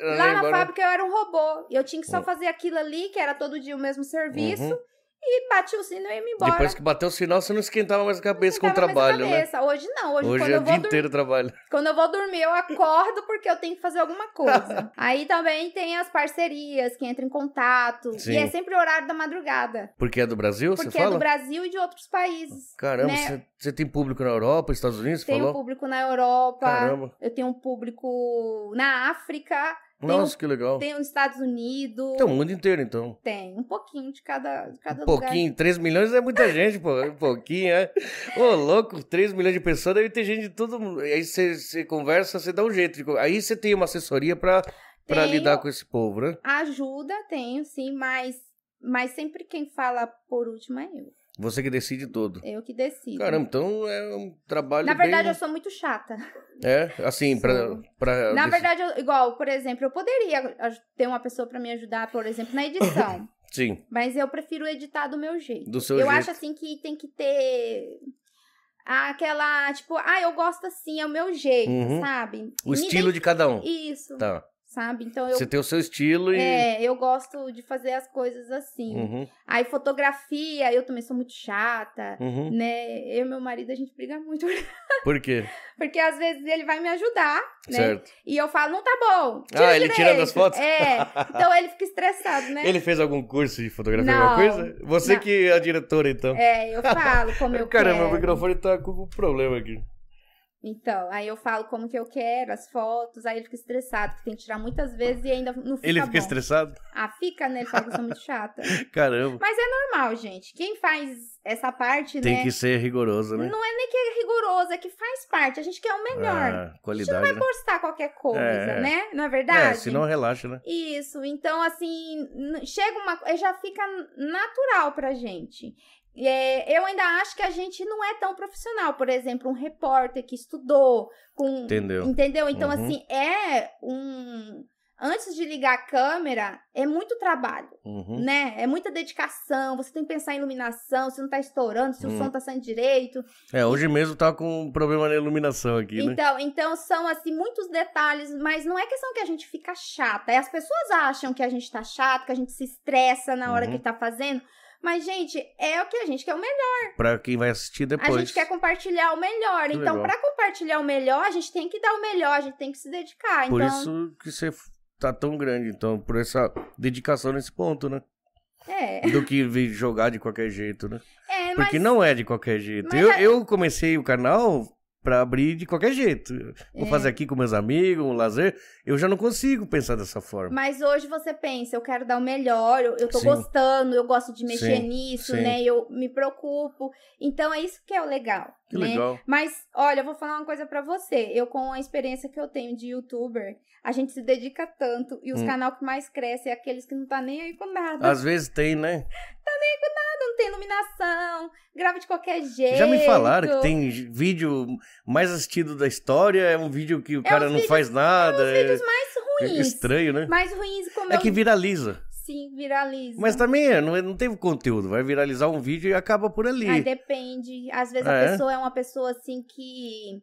Lá na embora. fábrica eu era um robô. e Eu tinha que só hum. fazer aquilo ali, que era todo dia o mesmo serviço. Uhum e bati o sino e ia me embora. Depois que bateu o sinal, você não esquentava mais a cabeça com o trabalho, né? Hoje não, hoje, hoje é o dia inteiro trabalho. (laughs) Quando eu vou dormir, eu acordo porque eu tenho que fazer alguma coisa. (laughs) Aí também tem as parcerias que entram em contato. Sim. E é sempre o horário da madrugada. Porque é do Brasil, porque você fala? Porque é do Brasil e de outros países. Caramba, né? você, você tem público na Europa, Estados Unidos, Tenho falou? público na Europa. Caramba. Eu tenho um público na África. Nossa, um, que legal. Tem os Estados Unidos. Tem o mundo inteiro, então. Tem, um pouquinho de cada, de cada um lugar. pouquinho, 3 milhões é muita gente, pô. Um pouquinho, é. Ô, louco, 3 milhões de pessoas, deve ter gente de todo mundo Aí você conversa, você dá um jeito. De... Aí você tem uma assessoria pra, pra lidar com esse povo, né? Ajuda, tenho, sim, mas, mas sempre quem fala por último é eu. Você que decide tudo. Eu que decido. Caramba, então é um trabalho. Na verdade, bem... eu sou muito chata. É, assim, pra, pra. Na verdade, eu, igual, por exemplo, eu poderia ter uma pessoa para me ajudar, por exemplo, na edição. (coughs) Sim. Mas eu prefiro editar do meu jeito. Do seu eu jeito. Eu acho assim que tem que ter aquela, tipo, ah, eu gosto assim, é o meu jeito, uhum. sabe? O Me estilo de cada um. Isso. Tá sabe? Então eu, Você tem o seu estilo e. É, eu gosto de fazer as coisas assim. Uhum. Aí fotografia, eu também sou muito chata, uhum. né? Eu e meu marido, a gente briga muito. (laughs) Por quê? Porque às vezes ele vai me ajudar, né? Certo. E eu falo, não tá bom. Tira ah, ele direito. tira das fotos? É. (laughs) Então ele fica estressado, né? ele fez algum curso de fotografia, não, alguma coisa? Você não. que é a diretora, então. É, eu falo como (laughs) eu Caramba, quero. Caramba, o microfone tá com um problema aqui. Então, aí eu falo como que eu quero, as fotos, aí ele fica estressado, que tem que tirar muitas vezes e ainda não fica Ele fica bom. estressado? Ah, fica, né? Ele fala que eu sou muito chata. (laughs) Caramba. Mas é normal, gente. Quem faz essa parte, tem né? Tem que ser rigoroso, né? Não é nem que é rigoroso, é que faz parte. A gente quer o melhor. Ah, qualidade, a gente não vai né? postar qualquer coisa, é... né? Não é, é verdade? É, senão relaxa, né? Isso. Então, assim, chega uma... Já fica natural pra gente. É, eu ainda acho que a gente não é tão profissional. Por exemplo, um repórter que estudou com. Entendeu? Entendeu? Então, uhum. assim, é um. Antes de ligar a câmera, é muito trabalho, uhum. né? É muita dedicação. Você tem que pensar em iluminação, se não tá estourando, se uhum. o som tá saindo direito. É, hoje mesmo tá com um problema na iluminação aqui, né? então, né? Então, são, assim, muitos detalhes, mas não é questão que a gente fica chata. É, as pessoas acham que a gente tá chato, que a gente se estressa na hora que uhum. tá fazendo, mas, gente, é o que a gente quer o melhor. Pra quem vai assistir depois. A gente quer compartilhar o melhor. Que então, legal. pra compartilhar o melhor, a gente tem que dar o melhor, a gente tem que se dedicar. Por então... isso que você tá tão grande, então, por essa dedicação nesse ponto, né? É. Do que jogar de qualquer jeito, né? É, mas... Porque não é de qualquer jeito. Mas eu, é eu comecei o canal para abrir de qualquer jeito. Vou é. fazer aqui com meus amigos, um lazer. Eu já não consigo pensar dessa forma. Mas hoje você pensa, eu quero dar o melhor, eu, tô Sim. gostando, eu gosto de mexer Sim. nisso, Sim. né? Eu me preocupo. Então é isso que é o legal. Que né? legal. Mas, olha, eu vou falar uma coisa para você. Eu, com a experiência que eu tenho de youtuber, a gente se dedica tanto e os hum. canal que mais cresce é aqueles que não tá nem aí com nada. Às vezes tem, né? (laughs) nada, não tem iluminação, grava de qualquer jeito. Já me falaram que tem vídeo mais assistido da história, é um vídeo que o é cara não vídeos, faz nada. É os vídeos é mais é ruins. É estranho, né? Mais ruins como É eu... que viraliza. Sim, viraliza. Mas também é, não, não teve conteúdo, vai viralizar um vídeo e acaba por ali. Ah, depende. Às vezes ah, a pessoa é? é uma pessoa assim que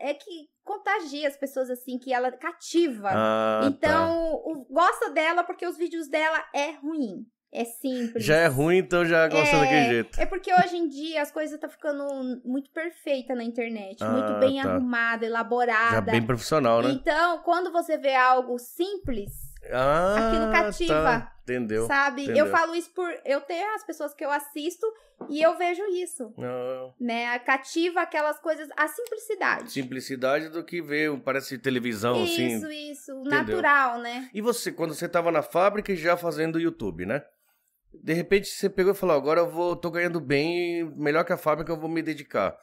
é que contagia as pessoas assim que ela cativa. Ah, tá. então, tá. o, gosta dela porque os vídeos dela é ruim é simples. Já é ruim, então já gosta é, daquele jeito. É porque hoje em dia as coisas estão tá ficando muito perfeita na internet. Ah, muito bem tá. arrumada, elaborada. Já bem profissional, né? Então, quando você vê algo simples, ah, aquilo cativa. Tá. Entendeu? Sabe? Entendeu. Eu falo isso por. Eu tenho as pessoas que eu assisto e eu vejo isso. Não. Ah. Né? Cativa aquelas coisas. A simplicidade. Simplicidade do que ver, parece televisão, isso, assim. Isso, isso. Natural, né? E você, quando você estava na fábrica e já fazendo YouTube, né? De repente você pegou e falou: agora eu vou, tô ganhando bem, melhor que a fábrica, eu vou me dedicar.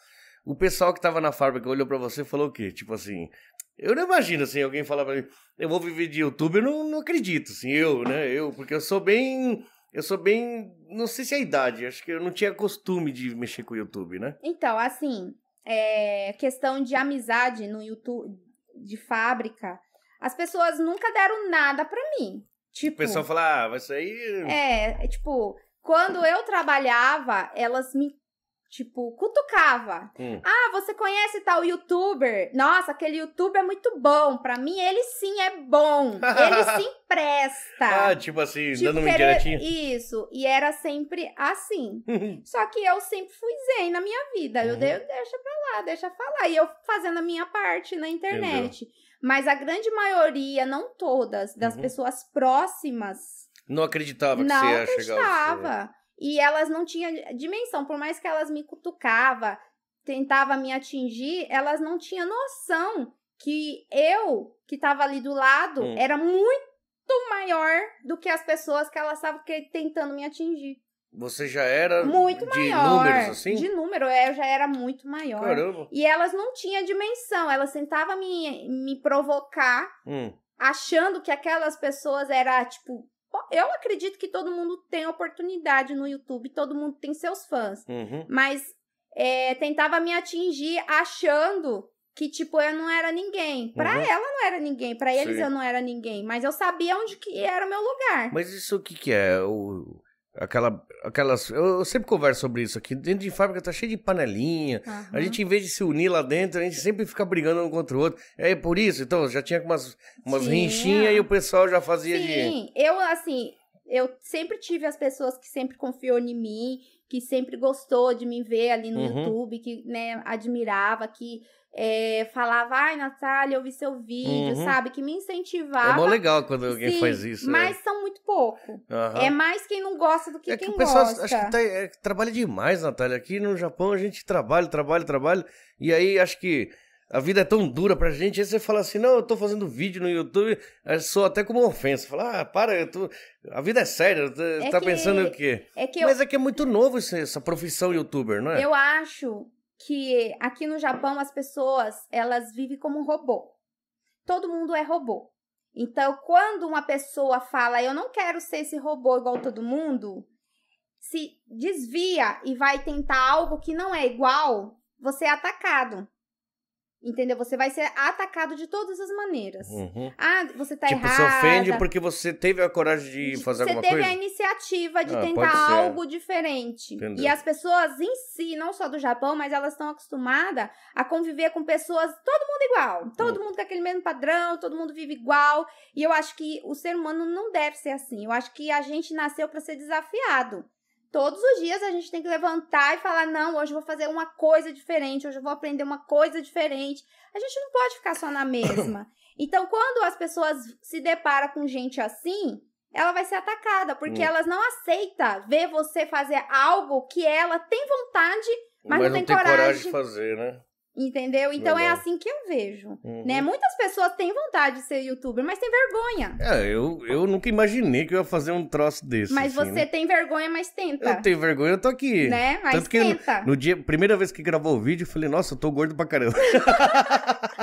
O pessoal que tava na fábrica olhou para você e falou o quê? Tipo assim, eu não imagino, assim, alguém falar pra mim, eu vou viver de YouTube, eu não, não acredito, assim, eu, né? Eu, porque eu sou bem. Eu sou bem. Não sei se é a idade, acho que eu não tinha costume de mexer com o YouTube, né? Então, assim, é, questão de amizade no YouTube, de fábrica, as pessoas nunca deram nada para mim. Tipo, o pessoal falava, ah, isso aí. É, é, tipo, quando eu trabalhava, elas me, tipo, cutucava. Hum. Ah, você conhece tal youtuber? Nossa, aquele youtuber é muito bom. Pra mim, ele sim é bom. Ele (laughs) se empresta. Ah, tipo assim, tipo, dando uma indiretinha. Isso. E era sempre assim. (laughs) Só que eu sempre fui zen na minha vida. Uhum. Eu, deixo deixa pra lá, deixa pra lá. E eu fazendo a minha parte na internet. Entendeu. Mas a grande maioria, não todas, das uhum. pessoas próximas. Não acreditava que não você ia acreditava. chegar. Não acreditava. E elas não tinham dimensão, por mais que elas me cutucava, tentava me atingir, elas não tinham noção que eu, que estava ali do lado, hum. era muito maior do que as pessoas que elas estavam tentando me atingir. Você já era muito de maior, números assim? De número, é, eu já era muito maior. Caramba. E elas não tinham dimensão, elas tentavam me, me provocar, hum. achando que aquelas pessoas era tipo. Eu acredito que todo mundo tem oportunidade no YouTube, todo mundo tem seus fãs. Uhum. Mas é, tentava me atingir achando que tipo eu não era ninguém. Para uhum. ela não era ninguém, para eles Sim. eu não era ninguém, mas eu sabia onde que era o meu lugar. Mas isso o que que é? O Aquela, aquelas. Eu, sempre converso sobre isso aqui. Dentro de fábrica tá cheio de panelinha. Uhum. A gente, em vez de se unir lá dentro, a gente sempre fica brigando um contra o outro. É por isso, então, já tinha umas, umas rinchinhas e o pessoal já fazia Sim. de. eu, assim, eu sempre tive as pessoas que sempre confiou em mim, que sempre gostou de me ver ali no uhum. YouTube, que né, admirava, que é, falava, ai, Natália, eu vi seu vídeo, uhum. sabe? Que me incentivava. É mó legal quando alguém Sim, faz isso. Né? Mas é. são muito pouco. Uhum. É mais quem não gosta do que é quem que o pessoal gosta. Acho que tá, é, trabalha demais, Natália. Aqui no Japão a gente trabalha, trabalha, trabalha. E aí acho que a vida é tão dura pra gente. Aí você fala assim: não, eu tô fazendo vídeo no YouTube, eh, sou até como ofensa. Fala, ah, para, eu tô... a vida é séria, tô... é tá que... pensando o quê? É que Mas é que é muito novo essa profissão youtuber, não é? Eu acho que aqui no Japão as pessoas elas vivem como um robô. Todo mundo é robô. Então, quando uma pessoa fala eu não quero ser esse robô igual todo mundo, se desvia e vai tentar algo que não é igual, você é atacado. Entendeu? Você vai ser atacado de todas as maneiras. Uhum. Ah, você tá tipo, errada. Você ofende porque você teve a coragem de fazer alguma coisa? Você teve a iniciativa de ah, tentar algo diferente. Entendeu. E as pessoas em si, não só do Japão, mas elas estão acostumadas a conviver com pessoas, todo mundo igual. Todo uhum. mundo com aquele mesmo padrão, todo mundo vive igual. E eu acho que o ser humano não deve ser assim. Eu acho que a gente nasceu para ser desafiado. Todos os dias a gente tem que levantar e falar: não, hoje eu vou fazer uma coisa diferente, hoje eu vou aprender uma coisa diferente. A gente não pode ficar só na (coughs) mesma. Então, quando as pessoas se deparam com gente assim, ela vai ser atacada, porque hum. elas não aceitam ver você fazer algo que ela tem vontade, mas, mas não, tem, não tem coragem, coragem de fazer, né? Entendeu? Então é assim que eu vejo. Né? Uhum. Né? Muitas pessoas têm vontade de ser youtuber, mas tem vergonha. É, eu, eu nunca imaginei que eu ia fazer um troço desse. Mas assim, né? você né? tem vergonha, mas tenta. Eu tenho vergonha, eu tô aqui. Né? Mas Tanto tenta. No, no, dia, primeira vez que gravou o vídeo, eu falei, nossa, eu tô gordo pra caramba. (laughs)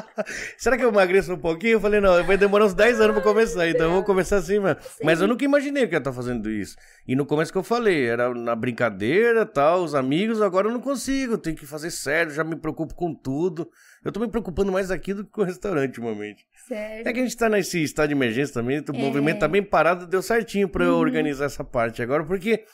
Será que eu emagreço um pouquinho? Eu falei, não, vai demorar uns 10 anos pra começar, então eu vou começar assim, mano. Sim. Mas eu nunca imaginei que eu ia estar tá fazendo isso. E no começo que eu falei, era na brincadeira, tal, os amigos, agora eu não consigo, tenho que fazer sério, já me preocupo com tudo. Eu tô me preocupando mais aqui do que com o restaurante, ultimamente. Certo. É que a gente tá nesse estado de emergência também, o é. movimento tá bem parado, deu certinho pra eu uhum. organizar essa parte agora, porque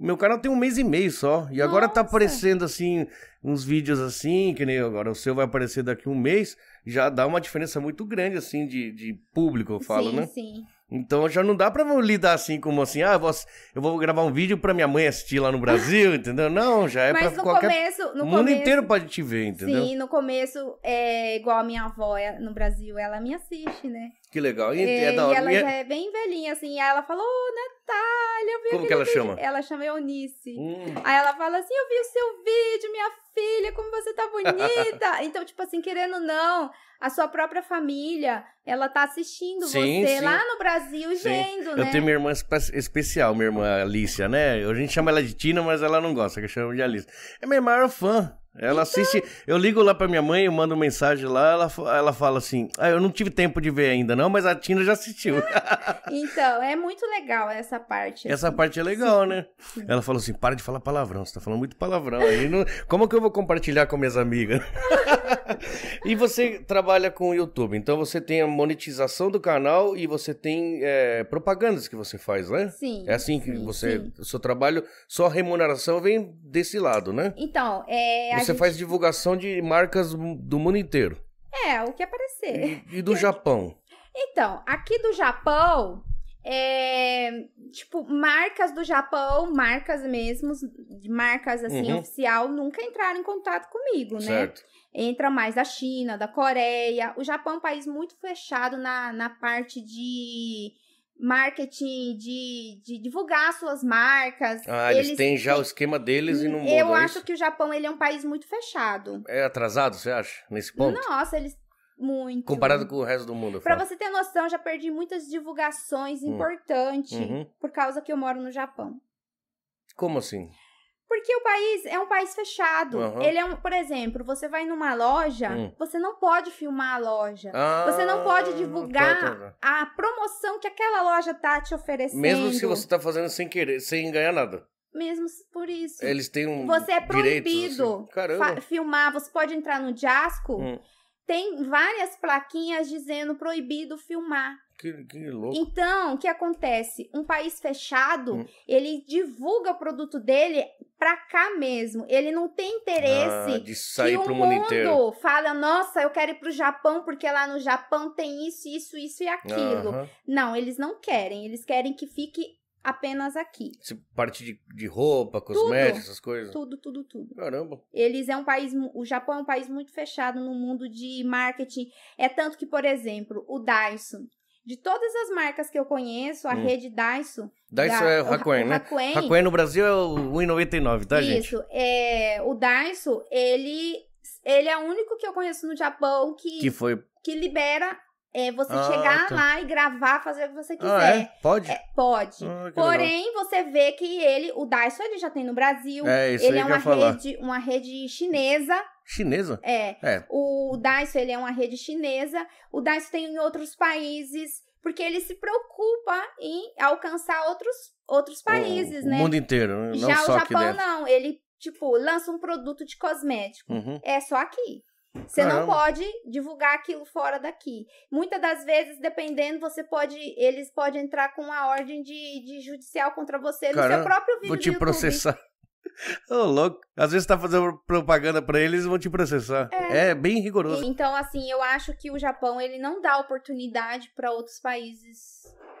meu canal tem um mês e meio só. E Nossa. agora tá aparecendo, assim, uns vídeos assim, que nem agora o seu vai aparecer daqui um mês. Já dá uma diferença muito grande, assim, de, de público, eu falo, sim, né? Sim, sim. Então já não dá pra lidar assim, como assim, ah, eu vou, eu vou gravar um vídeo pra minha mãe assistir lá no Brasil, (laughs) entendeu? Não, já é Mas pra no qualquer... Começo, O mundo inteiro pode te ver, entendeu? Sim, no começo, é igual a minha avó no Brasil, ela me assiste, né? Que legal. E, é, é da hora. E ela e é... já é bem velhinha, assim. Aí ela falou, oh, Natália, eu vi Como que ela chama? Ela chama Eunice. Hum. Aí ela fala assim, eu vi o seu vídeo, minha filha, como você tá bonita. (laughs) então, tipo assim, querendo ou não, a sua própria família, ela tá assistindo sim, você sim. lá no Brasil, vendo eu né? Eu tenho minha irmã especial, minha irmã Alicia, né? A gente chama ela de Tina, mas ela não gosta, que eu chamo de Alice É minha maior fã. Ela então... assiste. Eu ligo lá pra minha mãe, eu mando mensagem lá, ela, ela fala assim: Ah, eu não tive tempo de ver ainda, não, mas a Tina já assistiu. Ah, então, é muito legal essa parte. Essa assim. parte é legal, Sim. né? Sim. Ela falou assim: para de falar palavrão, você tá falando muito palavrão. Aí não... Como que eu vou compartilhar com minhas amigas? (laughs) (laughs) e você trabalha com o YouTube, então você tem a monetização do canal e você tem é, propagandas que você faz, né? Sim. É assim que sim, você. Sim. Seu trabalho, sua remuneração vem desse lado, né? Então, é. Você gente... faz divulgação de marcas do mundo inteiro. É, o que aparecer. E, e do Japão? Então, aqui do Japão, é, tipo, marcas do Japão, marcas mesmo, marcas assim, uhum. oficial, nunca entraram em contato comigo, né? certo. né? entra mais da China, da Coreia. O Japão é um país muito fechado na, na parte de marketing, de, de divulgar suas marcas. Ah, eles, eles têm já o esquema deles e hum, não mudam Eu é acho isso? que o Japão ele é um país muito fechado. É atrasado, você acha, nesse ponto? Nossa, eles muito. Comparado com o resto do mundo. Para você ter noção, já perdi muitas divulgações hum. importantes uhum. por causa que eu moro no Japão. Como assim? Porque o país é um país fechado. Uhum. Ele é um, por exemplo, você vai numa loja, hum. você não pode filmar a loja. Ah, você não pode ah, divulgar tá, tá, tá. a promoção que aquela loja tá te oferecendo. Mesmo se você tá fazendo sem querer, sem ganhar nada. Mesmo por isso. Eles têm um Você é assim. proibido direitos, assim. filmar, você pode entrar no Jasco. Hum tem várias plaquinhas dizendo proibido filmar. Que, que louco. Então, o que acontece? Um país fechado, hum. ele divulga o produto dele pra cá mesmo. Ele não tem interesse ah, de sair que pro o mundo, mundo inteiro. fala, nossa, eu quero ir pro Japão porque lá no Japão tem isso, isso, isso e aquilo. Não, eles não querem. Eles querem que fique apenas aqui. Se parte de, de roupa, cosméticos, essas coisas? Tudo, tudo, tudo. Caramba. Eles é um país, o Japão é um país muito fechado no mundo de marketing. É tanto que, por exemplo, o Dyson, de todas as marcas que eu conheço, a hum. rede Daiso. Daiso da, é o Hakuen, né? Hakuen, Hakuen no Brasil é o 1,99, tá, isso, gente? Isso. É, o Daiso, ele, ele é o único que eu conheço no Japão que, que, foi... que libera é você ah, chegar tá. lá e gravar, fazer o que você quiser. Ah, é? Pode? É, pode. Ah, Porém, legal. você vê que ele, o Daiso, ele já tem no Brasil. É, isso ele é uma rede, uma rede chinesa. Chinesa? É. é. O Daiso, ele é uma rede chinesa. O Daiso tem em outros países, porque ele se preocupa em alcançar outros, outros países, o, né? O mundo inteiro, não Já só o Japão, não. Ele, tipo, lança um produto de cosmético. Uhum. É só aqui. Você não é. pode divulgar aquilo fora daqui. Muitas das vezes, dependendo, você pode, eles podem entrar com uma ordem de, de judicial contra você no seu próprio vídeo. Vou te processar. (laughs) Ô, oh, louco. Às vezes tá fazendo propaganda para eles e vão te processar. É. é, bem rigoroso. Então, assim, eu acho que o Japão ele não dá oportunidade para outros países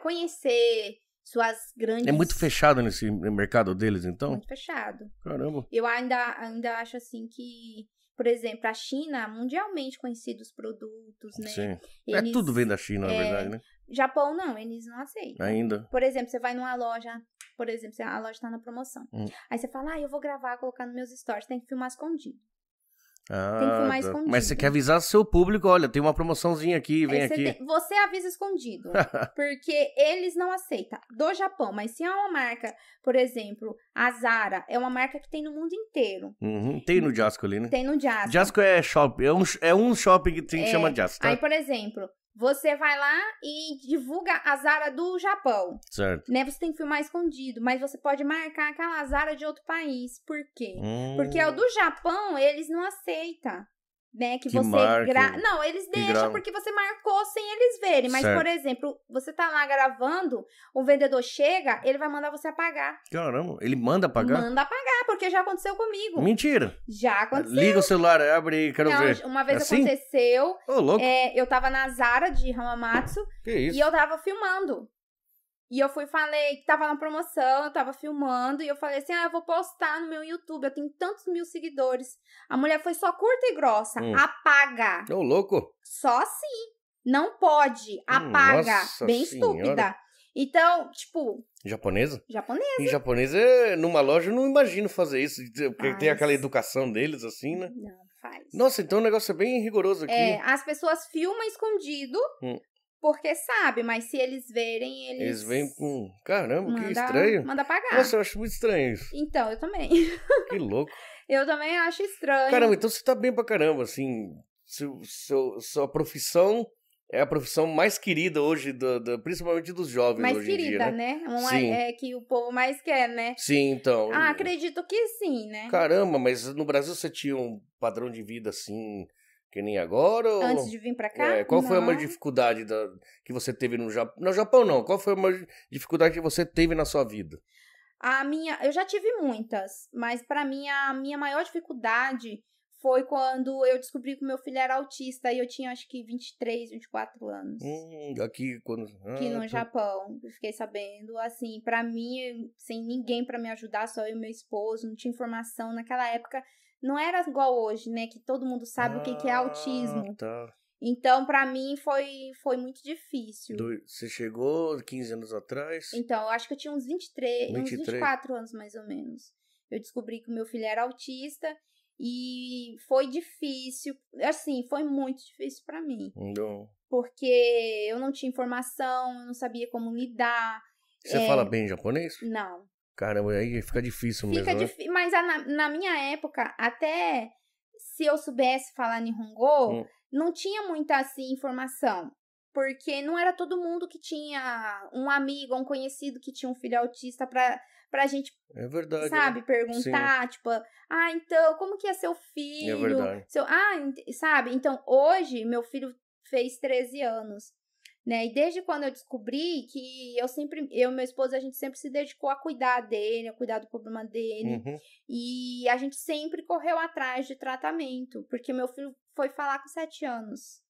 conhecer suas grandes. É muito fechado nesse mercado deles, então? Muito fechado. Caramba. Eu ainda, ainda acho assim que por exemplo, a China, mundialmente conhecidos produtos, né? Sim. É, eles, é tudo vem da China, na é, verdade, né? Japão não, eles não aceitam. Ainda. Por exemplo, você vai numa loja, por exemplo, a loja está na promoção. Hum. Aí você fala, ah, eu vou gravar, colocar nos meus stories, tem que filmar escondido. Ah, tem que fumar ah, escondido. Tá. Mas você quer avisar seu público, olha, tem uma promoçãozinha aqui, é, vem aqui. Tem, você avisa escondido, (laughs) porque eles não aceitam do Japão. Mas se é uma marca, por exemplo, a Zara, é uma marca que tem no mundo inteiro. Uhum, tem no hum, Jasco ali, né? Tem no Jasco. Jasco é shopping, é um, é um shopping que tem, é, chama Jasco. Tá? Aí, por exemplo, você vai lá e divulga a Zara do Japão. Certo. Né? Você tem que filmar escondido, mas você pode marcar aquela Zara de outro país. Por quê? Hum. Porque o do Japão, eles não aceitam né? Que, que você gra... Não, eles deixam porque você marcou sem eles verem. Mas, certo. por exemplo, você tá lá gravando, o vendedor chega, ele vai mandar você apagar. Caramba, ele manda apagar? Manda apagar, porque já aconteceu comigo. Mentira. Já ah, aconteceu. Liga o celular, abre quero Não, ver. Uma vez é assim? aconteceu. Ô, oh, louco. É, eu tava na Zara de Hamamatsu. Que isso? E eu tava filmando. E eu fui falei que tava na promoção, eu tava filmando, e eu falei assim: ah, eu vou postar no meu YouTube, eu tenho tantos mil seguidores. A mulher foi só curta e grossa, hum. apaga. Ô, louco! Só assim. Não pode, hum, apaga. Nossa Bem senhora. estúpida. Então, tipo. Japonesa? Japonesa. japonês japonesa, é, numa loja, eu não imagino fazer isso. Porque tem aquela educação deles, assim, né? Não, faz. Nossa, então o negócio é bem rigoroso aqui. É, as pessoas filmam escondido hum. Porque sabe, mas se eles verem, eles. Eles vêm com. Caramba, manda, que estranho. Manda pagar. Nossa, eu acho muito estranho isso. Então, eu também. Que louco. (laughs) eu também acho estranho. Caramba, então você tá bem pra caramba, assim. Seu, seu, sua profissão é a profissão mais querida hoje, do, do, principalmente dos jovens mais hoje querida, em dia, né? né? sim. É, é que o povo mais quer, né? Sim, então. Ah, acredito que sim, né? Caramba, mas no Brasil você tinha um padrão de vida assim, que nem agora? Antes de vir para cá? É, qual não. foi a maior dificuldade da, que você teve no Japão? No Japão não. Qual foi a maior dificuldade que você teve na sua vida? A minha, eu já tive muitas, mas para mim a minha maior dificuldade foi quando eu descobri que meu filho era autista e eu tinha acho que 23, 24 anos. Hum, aqui quando ah, que no tô... Tá. Japão, eu fiquei sabendo, assim, para mim, sem ninguém para me ajudar, só eu e meu esposo, não tinha informação naquela época. Não era igual hoje, né? Que todo mundo sabe ah, o que, que é ah, autismo. Tá. Então, para mim, foi, foi muito difícil. Do, você chegou 15 anos atrás? Então, eu acho que eu tinha uns 23, 23, uns 24 anos, mais ou menos. Eu descobri que o meu filho era autista e foi difícil. Assim, foi muito difícil para mim. Não. Porque eu não tinha informação, eu não sabia como lidar. Você é... fala bem japonês? Não. Caramba, aí fica difícil mesmo. Fica né? Mas a, na, na, minha época, até se eu soubesse falar Nihongo, hum. não tinha muita assim, informação. Porque não era todo mundo que tinha um amigo, um conhecido que tinha um filho autista pra, pra gente, é verdade, né? sabe, né? perguntar, Sim. tipo, ah, então, como que é seu é filho? É verdade. Seu... Ah, sabe? Então, hoje, meu filho fez 13 anos né? E desde quando eu descobri que eu sempre, eu e meu esposo, a gente sempre se dedicou a cuidar dele, a cuidar do problema dele. Uhum. E a gente sempre correu atrás de tratamento, porque meu filho foi falar com sete anos.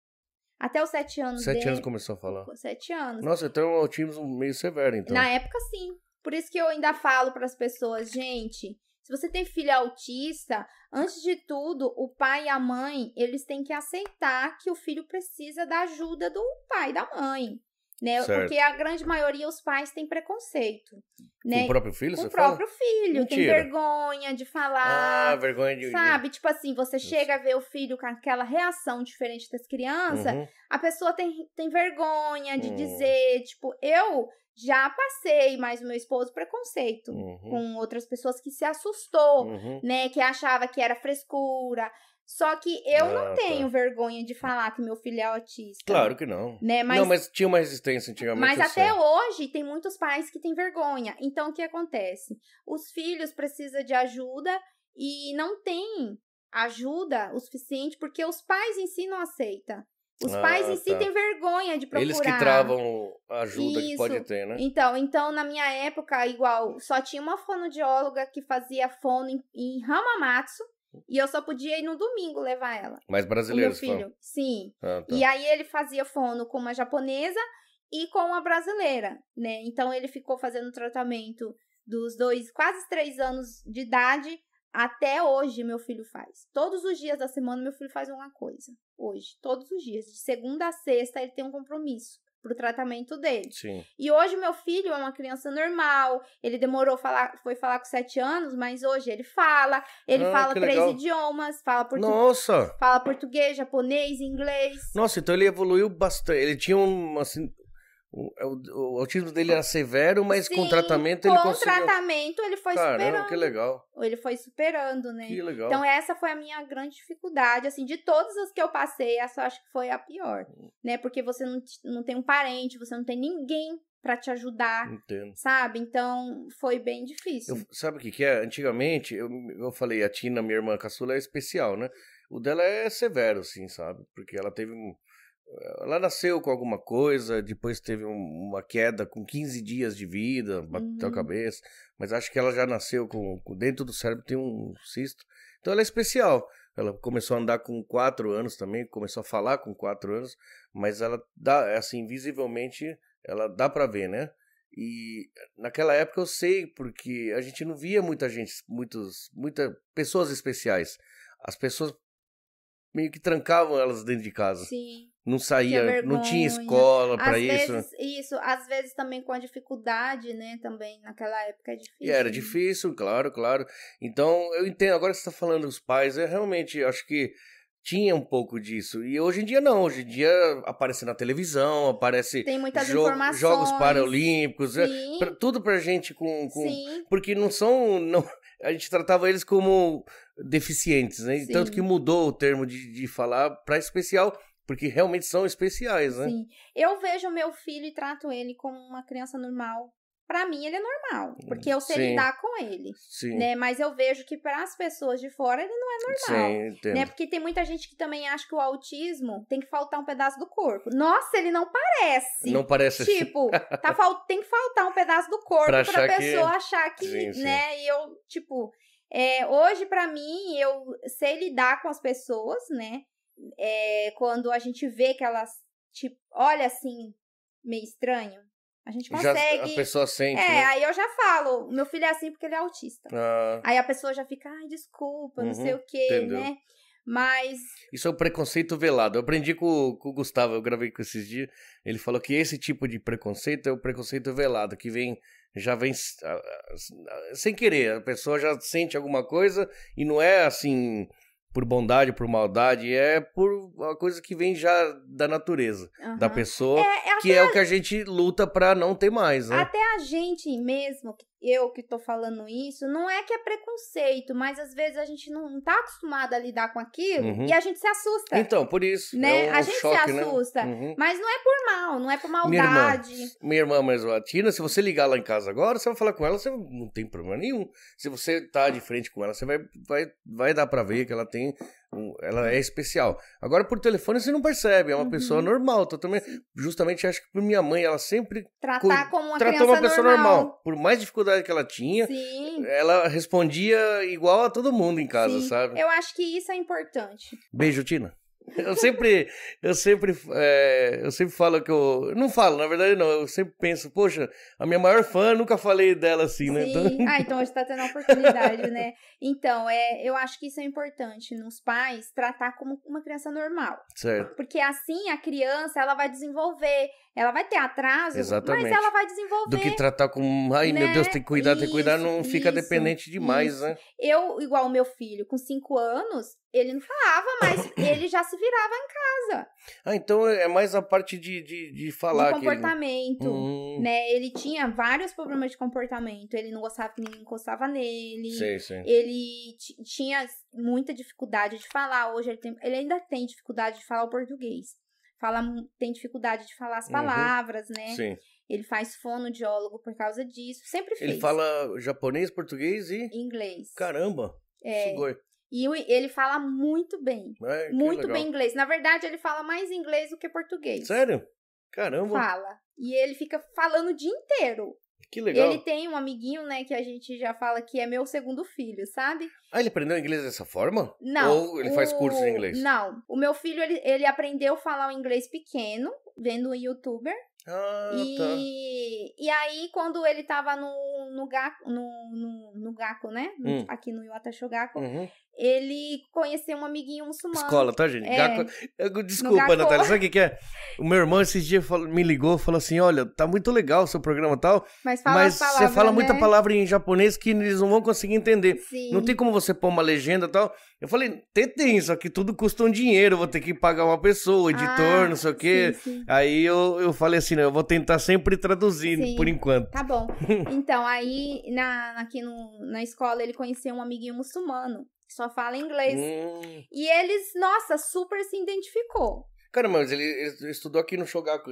Até os sete anos Sete dele, anos começou a falar. Sete anos. Nossa, então é um autismo meio severo, então. Na época, sim. Por isso que eu ainda falo para as pessoas, gente, se você tem filho autista, antes de tudo, o pai e a mãe, eles têm que aceitar que o filho precisa da ajuda do pai e da mãe. Né? Porque a grande maioria os pais têm preconceito. Né? Com o né? próprio filho, Com o próprio filho. Mentira. Tem vergonha de falar. Ah, vergonha de. Sabe? Tipo assim, você Isso. chega a ver o filho com aquela reação diferente das crianças, uhum. a pessoa tem, tem vergonha de uhum. dizer, tipo, eu já passei, mas o meu esposo preconceito uhum. com outras pessoas que se assustou, uhum. né, que achava que era frescura. Só que eu ah, não tá. tenho tá. vergonha de falar que meu filho é autista. Claro que não. Né? Mas, não, mas tinha uma resistência antigamente. Mas até hoje tem muitos pais que têm vergonha. Então o que acontece? Os filhos precisam de ajuda e não tem ajuda o suficiente porque os pais em si não aceitam. Os ah, pais em si tá. têm vergonha de procurar. Eles que travam a ajuda Isso. que pode ter, né? Então, então, na minha época, igual, só tinha uma fonodióloga que fazia fono em, em Hamamatsu. E eu só podia ir no domingo levar ela. Mas brasileiro, filho. Sim. Ah, tá. E aí ele fazia fono com uma japonesa e com uma brasileira, né? Então ele ficou fazendo tratamento dos dois, quase três anos de idade até hoje. Meu filho faz. Todos os dias da semana meu filho faz uma coisa hoje, todos os dias. De segunda a sexta, ele tem um compromisso pro tratamento dele. Sim. E hoje meu filho é uma criança normal, ele demorou falar, foi falar com sete anos, mas hoje ele fala, ele ah, fala três legal. idiomas, fala português, Nossa. fala português, japonês, inglês. Nossa, então ele evoluiu bastante, ele tinha um assim, o, é o, o, autismo dele era severo, mas Sim, com tratamento ele com conseguiu... Com tratamento ele foi Caramba, superando. que legal. Ele foi superando, né? Que legal. Então essa foi a minha grande dificuldade, assim, de todas as que eu passei, essa eu acho que foi a pior, hum. né? Porque você não, não tem um parente, você não tem ninguém para te ajudar, Entendo. sabe? Então foi bem difícil. Eu, sabe o que que é? Antigamente, eu, eu falei, a Tina, minha irmã caçula, é especial, né? O dela é severo, assim, sabe? Porque ela teve um ela nasceu com alguma coisa, depois teve uma queda com 15 dias de vida, bateu uhum. a cabeça, mas acho que ela já nasceu com, com, dentro do cérebro tem um cisto. Então ela é especial. Ela começou a andar com 4 anos também, começou a falar com 4 anos, mas ela dá assim visivelmente, ela dá para ver, né? E naquela época eu sei porque a gente não via muita gente, muitos, muita pessoas especiais. As pessoas meio que trancavam elas dentro de casa. Sim não saía, não tinha escola para isso. isso, às vezes também com a dificuldade, né? Também naquela época é difícil. E era né? difícil, claro, claro. Então eu entendo. Agora que você está falando dos pais, é eu realmente acho que tinha um pouco disso. E hoje em dia não, hoje em dia aparece na televisão, aparece Tem muitas jo informações. jogos paralímpicos, é, pra, tudo pra gente com, com Sim. porque não são não, a gente tratava eles como deficientes, né? Sim. Tanto que mudou o termo de, de falar para especial porque realmente são especiais, né? Sim. Eu vejo meu filho e trato ele como uma criança normal. Para mim ele é normal, porque eu sei Sim. lidar com ele, Sim. né? Mas eu vejo que para as pessoas de fora ele não é normal, Sim, entendo. né? Porque tem muita gente que também acha que o autismo tem que faltar um pedaço do corpo. Nossa, ele não parece. Não parece. Assim. Tipo, tá fal... (laughs) tem que faltar um pedaço do corpo para a pessoa que... achar que, sim, né? E eu tipo, é, hoje para mim eu sei lidar com as pessoas, né? é, quando a gente vê que elas tipo, olha assim, meio estranho. A gente consegue. Já, a pessoa sente. É, né? aí eu já falo, meu filho é assim porque ele é autista. Ah. Aí a pessoa já fica, ai, desculpa, uhum, não sei uhum, o quê, entendeu. né? Mas. Isso é o um preconceito velado. Eu aprendi com, com o Gustavo, eu gravei com esses dias. Ele falou que esse tipo de preconceito é o preconceito velado, que vem. Já vem sem querer, a pessoa já sente alguma coisa e não é assim por bondade, por maldade, é por uma coisa que vem já da natureza uhum. da pessoa, é, é, que é a... o que a gente luta para não ter mais, né? Até a gente mesmo que eu que tô falando isso, não é que é preconceito, mas às vezes a gente não tá acostumada a lidar com aquilo uhum. e a gente se assusta. Então, por isso. Né? É um a gente choque, se né? assusta. Né? Uhum. Mas não é por mal, não é por maldade. Minha irmã, minha irmã mais latina, se você ligar lá em casa agora, você vai falar com ela, você não tem problema nenhum. Se você tá de frente com ela, você vai, vai, vai dar pra ver que ela tem então, ela é especial. Agora, por telefone, você não percebe. É uma uhum. pessoa normal. Então, também justamente acho que por minha mãe, ela sempre. Tratar como uma tratou uma pessoa normal. normal. Por mais dificuldade que ela tinha, Sim. ela respondia igual a todo mundo em casa, Sim. sabe? Eu acho que isso é importante. Beijo, Tina. Eu sempre, eu sempre, é, eu sempre falo que eu não falo, na verdade não. Eu sempre penso, poxa, a minha maior fã, nunca falei dela assim, né? Então... Ah, então hoje tá tendo a oportunidade, né? (laughs) Então, é, eu acho que isso é importante nos pais tratar como uma criança normal. Certo. Porque assim a criança, ela vai desenvolver, ela vai ter atraso, Exatamente. mas ela vai desenvolver. Do que tratar com, ai né? meu Deus, tem que cuidar, isso, tem que cuidar, não isso, fica dependente demais, isso. né? Eu, igual o meu filho, com 5 anos, ele não falava, mas (coughs) ele já se virava em casa. Ah, então é mais a parte de, de, de falar. De comportamento, ele... Hum. né? Ele tinha vários problemas de comportamento, ele não gostava que ninguém encostava nele. Sei, sei. Ele ele tinha muita dificuldade de falar. Hoje ele, tem, ele ainda tem dificuldade de falar o português. Fala, tem dificuldade de falar as uhum. palavras, uhum. né? Sim. Ele faz fonoaudiólogo por causa disso. Sempre fez. Ele fala japonês, português e. Inglês. Caramba! É. Sugoi. E ele fala muito bem. É, muito legal. bem inglês. Na verdade, ele fala mais inglês do que português. Sério? Caramba! Fala. E ele fica falando o dia inteiro. Que legal. ele tem um amiguinho, né, que a gente já fala que é meu segundo filho, sabe? Ah, ele aprendeu inglês dessa forma? Não. Ou ele o... faz curso de inglês? Não. O meu filho, ele, ele aprendeu a falar o inglês pequeno, vendo um youtuber. Ah, e, tá. e aí, quando ele tava no, no, gaco, no, no, no gaco, né? Hum. Aqui no Yota Shogaku, uhum ele conheceu um amiguinho muçulmano. Escola, tá, gente? É. Gaco... (laughs) Desculpa, Natália, sabe o que, que, é? O meu irmão esses dias falou, me ligou falou assim: olha, tá muito legal o seu programa tal, mas, fala mas palavra, você fala né? muita palavra em japonês que eles não vão conseguir entender. Sim. Não tem como você pôr uma legenda tal. Eu falei, tem, só que tudo custa um dinheiro, vou ter que pagar uma pessoa, editor, ah, não sei o quê. Sim, sim. Aí eu, eu falei assim: eu vou tentar sempre traduzir por enquanto. Tá bom. (laughs) então, aí na, aqui no, na escola ele conheceu um amiguinho muçulmano só fala inglês. Hum. E eles, nossa, super se identificou. Cara, mas ele, ele estudou aqui no Shogaku.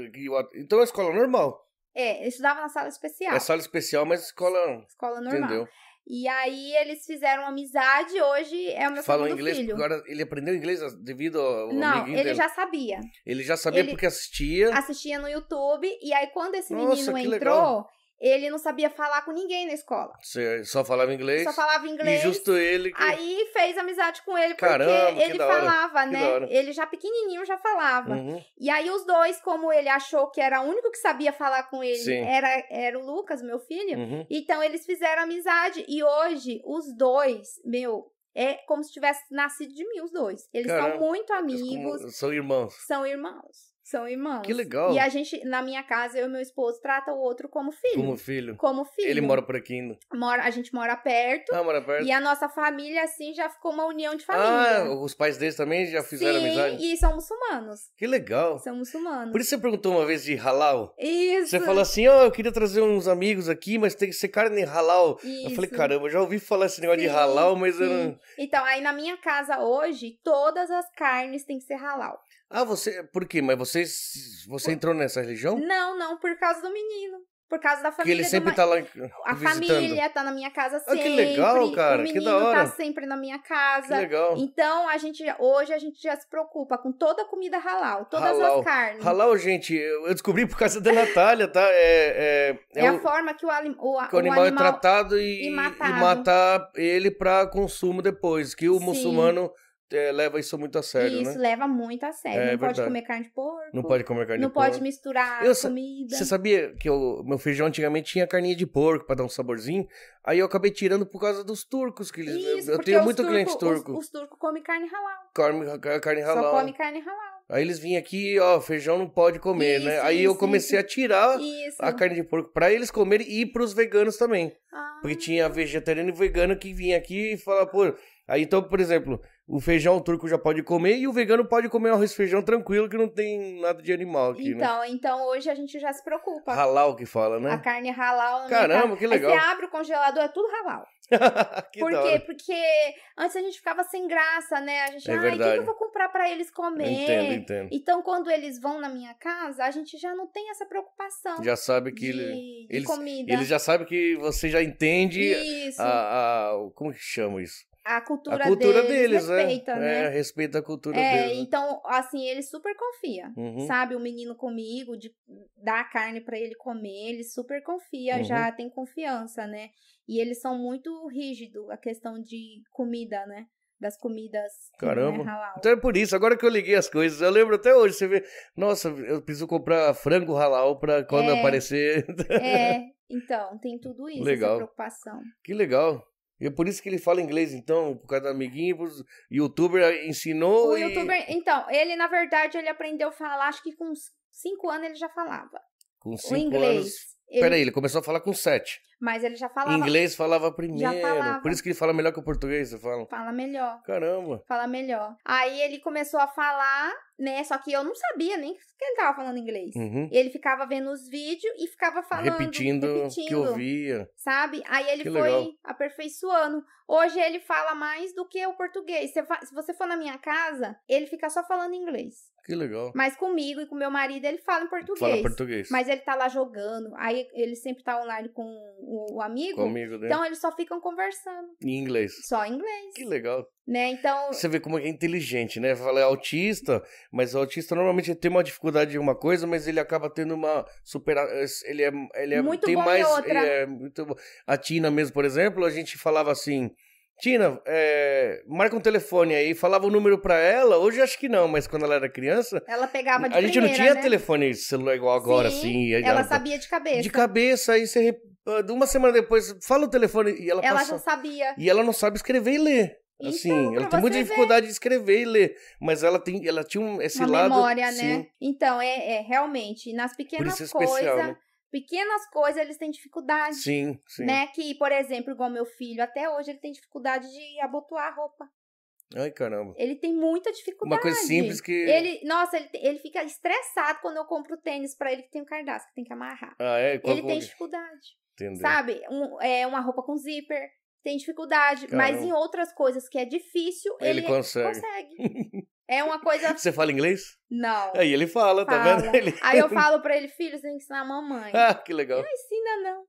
Então é escola normal. É, ele estudava na sala especial. É sala especial, mas escola. Escola normal. Entendeu? E aí eles fizeram amizade, hoje é o meu Falam inglês, filho. agora ele aprendeu inglês devido ao Não, ele dele. já sabia. Ele já sabia ele porque assistia. Assistia no YouTube e aí quando esse Nossa, menino entrou, legal ele não sabia falar com ninguém na escola. Você só falava inglês? Só falava inglês. E justo ele que... Aí fez amizade com ele, porque Caramba, ele falava, né? Ele já pequenininho já falava. Uhum. E aí os dois, como ele achou que era o único que sabia falar com ele, era, era o Lucas, meu filho, uhum. então eles fizeram amizade. E hoje, os dois, meu, é como se tivesse nascido de mim os dois. Eles Caramba, são muito amigos. São irmãos. São irmãos. São irmãos. Que legal. E a gente, na minha casa, eu e meu esposo trata o outro como filho. Como filho. Como filho. Ele mora por aqui ainda. Mora, a gente mora perto. Ah, mora perto. E a nossa família, assim, já ficou uma união de família. Ah, os pais deles também já fizeram Sim, amizade? e são muçulmanos. Que legal. São muçulmanos. Por isso você perguntou uma vez de halal. Isso. Você falou assim, ó, oh, ah, eu queria trazer uns amigos aqui, mas tem que ser carne halal. Isso. Eu falei, caramba, já ouvi falar esse negócio sim, de halal, mas sim. eu não... Então, aí na minha casa hoje, todas as carnes têm que ser halal. Ah, você. Por quê? Mas você, você por... entrou nessa religião? Não, não, por causa do menino. Por causa da família. Que ele sempre uma... tá lá. A (laughs) visitando. família tá na minha casa sempre. Ah, que legal, cara. O menino que da tá hora. tá sempre na minha casa. Que legal. Então, a gente, hoje a gente já se preocupa com toda a comida halal, todas halal. as carnes. Halal, gente, eu descobri por causa da Natália, tá? É, é, é, é a forma que o, o, que o, animal, é tratado e, e, matado. e matar ele para consumo depois. Que o Sim. muçulmano é, leva isso muito a sério, isso, né? leva muito a sério. É, não pode comer carne de porco. Não pode comer carne de não porco. Não pode misturar eu, comida. Você sabia que o meu feijão antigamente tinha carninha de porco para dar um saborzinho? Aí eu acabei tirando por causa dos turcos que eles. Isso, eu, eu tenho muito turco, cliente turco. Os, os turcos comem carne ralada Carne, carne ralada Só come carne Aí eles vinham aqui, ó, feijão não pode comer, né? isso, né? Aí eu comecei a tirar a carne de porco para eles comerem e para os veganos também. Porque ah. tinha vegetariano e vegano que vinha aqui e falava, pô. Aí então, por exemplo, o feijão turco já pode comer e o vegano pode comer arroz e feijão tranquilo, que não tem nada de animal aqui, né? então, né? Então, hoje a gente já se preocupa. Halal que fala, né? A carne halal. Caramba, que legal. Aí você abre o congelador, é tudo halal. (laughs) Por quê? Porque antes a gente ficava sem graça, né? A gente, é ai, o que, que eu vou comprar para eles comer? Entendo, entendo. Então, quando eles vão na minha casa, a gente já não tem essa preocupação. Já sabe que de, ele, de eles, comida. Eles já sabem que você já entende isso. A, a, como que chama isso? a cultura, a cultura deles, deles né? respeita, é, né? É, respeita a cultura é, deles. Né? Então, assim, ele super confia, uhum. sabe? O menino comigo, de dar a carne para ele comer, ele super confia, uhum. já tem confiança, né? E eles são muito rígidos, a questão de comida, né? das comidas. Eh, né, Caramba. Né, então é por isso, agora que eu liguei as coisas, eu lembro até hoje, você vê, nossa, eu preciso comprar frango halal para quando é, aparecer. É, (laughs) então, tem tudo isso, legal. preocupação. Que legal. E é por isso que ele fala inglês, então, por causa do amiguinho, por... youtuber ensinou. O e... youtuber, então, ele, na verdade, ele aprendeu a falar, acho que com 5 anos ele já falava. Com 5 anos. Ele... Peraí, ele começou a falar com 7. Mas ele já falava. inglês falava primeiro. Falava. Por isso que ele fala melhor que o português, você fala. Fala melhor. Caramba. Fala melhor. Aí ele começou a falar, né? Só que eu não sabia nem que ele tava falando inglês. Uhum. Ele ficava vendo os vídeos e ficava falando. Repetindo, o que ouvia. Sabe? Aí ele que foi legal. aperfeiçoando. Hoje ele fala mais do que o português. Se, se você for na minha casa, ele fica só falando inglês. Que legal. Mas comigo e com meu marido ele fala em português. Fala português. Mas ele tá lá jogando. Aí ele sempre tá online com o, o amigo. O amigo né? Então eles só ficam conversando. Em inglês. Só em inglês. Que legal. Né? Então. Você vê como é inteligente, né? Fala, é autista, mas o autista normalmente tem uma dificuldade em uma coisa, mas ele acaba tendo uma supera. Ele é. Ele é muito tem bom mais. outra. É muito... A Tina mesmo, por exemplo, a gente falava assim. Tina, é, marca um telefone aí. Falava o número para ela. Hoje acho que não, mas quando ela era criança. Ela pegava de A primeira, gente não tinha né? telefone celular igual agora, Sim, assim. Ela, ela tá sabia de cabeça. De cabeça, aí você ah, uma semana depois, fala o telefone e ela Ela passa. já sabia. E ela não sabe escrever e ler. Então, assim, ela tem muita ver. dificuldade de escrever e ler, mas ela tem, ela tinha um, esse Uma lado. memória, né? sim. né? Então, é, é realmente, nas pequenas é coisas, né? pequenas coisas eles têm dificuldade. Sim, sim. Né? Que, por exemplo, igual meu filho, até hoje ele tem dificuldade de abotoar a roupa. Ai, caramba. Ele tem muita dificuldade. Uma coisa simples que. Ele, nossa, ele, ele fica estressado quando eu compro tênis para ele que tem um cardápio, que tem que amarrar. Ah, é? Qual ele tem é? dificuldade. Sabe? Um, é uma roupa com zíper, tem dificuldade, Caramba. mas em outras coisas que é difícil, ele, ele consegue. consegue. (laughs) É uma coisa. Você fala inglês? Não. Aí ele fala, fala. tá vendo? Ele... Aí eu (laughs) falo pra ele, filho, você tem que ensinar a mamãe. Ah, que legal. Não ensina, não.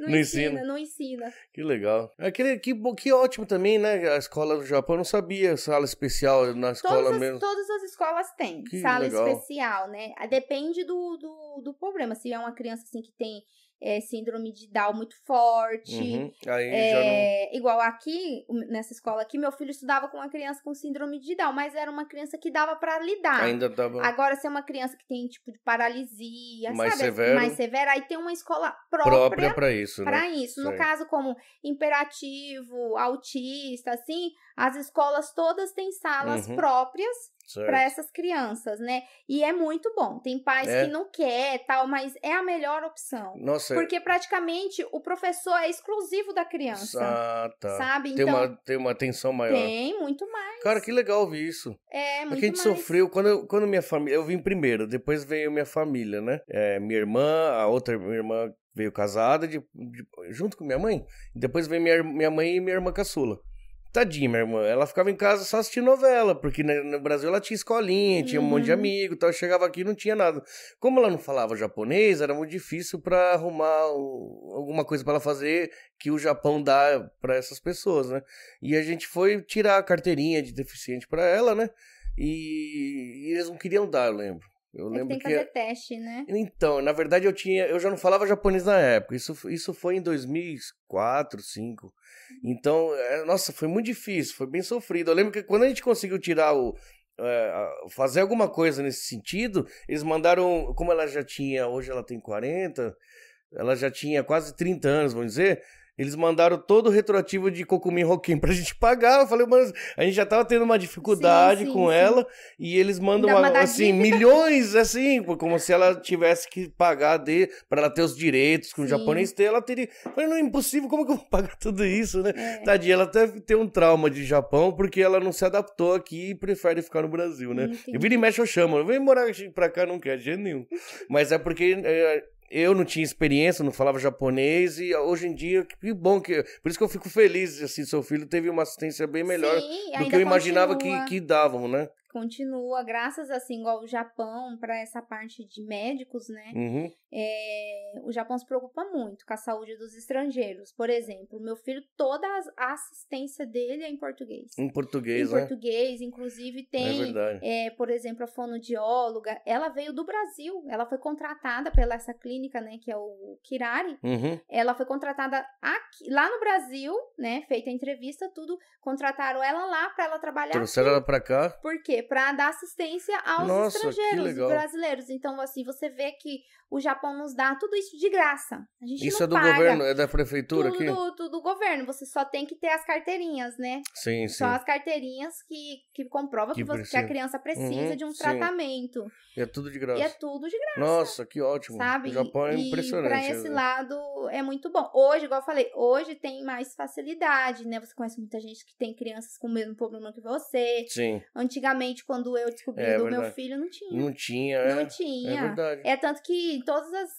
Não, não ensina, ensina, não ensina. Que legal. Aquele, é que, que ótimo também, né? A escola do Japão, eu não sabia sala especial na escola todas as, mesmo. Todas as escolas têm que sala legal. especial, né? Depende do, do, do problema. Se é uma criança assim que tem é, síndrome de Down muito forte. Uhum. É, não... Igual aqui, nessa escola aqui, meu filho estudava com uma criança com síndrome de Down, mas era uma criança que dava para lidar. Ainda dava. Agora, se é uma criança que tem tipo de paralisia, mais sabe? Severo. Mais severa, aí tem uma escola própria para isso. Pra né? isso. No caso, como imperativo, autista, assim, as escolas todas têm salas uhum. próprias para essas crianças, né? E é muito bom. Tem pais é. que não quer, tal, mas é a melhor opção. Nossa, é porque praticamente o professor é exclusivo da criança. Ah, tá. Sabe? Tem então, uma tem uma atenção maior. Tem muito mais. Cara, que legal ouvir isso. É, é muito Porque a gente mais. sofreu quando quando minha família, eu vim primeiro, depois veio minha família, né? É, minha irmã, a outra minha irmã veio casada de, de, junto com minha mãe, depois veio minha, minha mãe e minha irmã caçula. Tadinha, minha irmã. Ela ficava em casa só assistindo novela, porque no Brasil ela tinha escolinha, tinha um monte de uhum. amigo e tal. Chegava aqui não tinha nada. Como ela não falava japonês, era muito difícil para arrumar alguma coisa para ela fazer que o Japão dá para essas pessoas, né? E a gente foi tirar a carteirinha de deficiente para ela, né? E, e eles não queriam dar, eu lembro. Eu é lembro que tem que fazer teste, né? Então, na verdade eu tinha, eu já não falava japonês na época. Isso, isso foi em 2004, 2005. Então, é, nossa, foi muito difícil, foi bem sofrido. Eu lembro que quando a gente conseguiu tirar o é, fazer alguma coisa nesse sentido, eles mandaram, como ela já tinha, hoje ela tem 40, ela já tinha quase 30 anos, vamos dizer, eles mandaram todo o retroativo de Cocumim Roquim pra (laughs) gente pagar. Eu falei, mas a gente já tava tendo uma dificuldade sim, sim, com sim. ela. E eles mandam, uma, assim, milhões, assim, como se ela tivesse que pagar de, pra ela ter os direitos com o japonês ter. Ela teria. Eu falei, não é impossível, como que eu vou (laughs) pagar tudo isso, né? É. Tadinha, ela deve ter um trauma de Japão, porque ela não se adaptou aqui e prefere ficar no Brasil, né? Entendi. E vira e mexe, eu chamo. Vem morar pra cá, não quer, de jeito nenhum. (laughs) mas é porque. É, eu não tinha experiência, não falava japonês e hoje em dia, que bom que. Por isso que eu fico feliz, assim, seu filho teve uma assistência bem melhor Sim, do que eu imaginava que, que davam, né? Continua, graças assim, igual o Japão, para essa parte de médicos, né? Uhum é, o Japão se preocupa muito com a saúde dos estrangeiros. Por exemplo, meu filho, toda a assistência dele é em português. Em português, Em né? português, inclusive é tem, é é, por exemplo, a fonodióloga. Ela veio do Brasil, ela foi contratada pela essa clínica, né, que é o Kirari. Uhum. Ela foi contratada aqui, lá no Brasil, né, feita a entrevista, tudo. Contrataram ela lá para ela trabalhar. Trouxeram aqui. ela para cá? Por quê? Para dar assistência aos Nossa, estrangeiros brasileiros. Então, assim, você vê que o Japão Japão nos dá tudo isso de graça. A gente isso não é do paga. governo, é da prefeitura tudo, aqui? Tudo, tudo do governo. Você só tem que ter as carteirinhas, né? Sim, sim. Só as carteirinhas que, que comprovam que, que, que a criança precisa uhum, de um sim. tratamento. E é tudo de graça. E é tudo de graça. Nossa, que ótimo. Sabe? O Japão é e, impressionante. E pra né? esse lado é muito bom. Hoje, igual eu falei, hoje tem mais facilidade, né? Você conhece muita gente que tem crianças com o mesmo problema que você. Sim. Antigamente, quando eu descobri é, do verdade. meu filho, não tinha. Não tinha, é. Não é tinha. É verdade. É tanto que em todas todas as,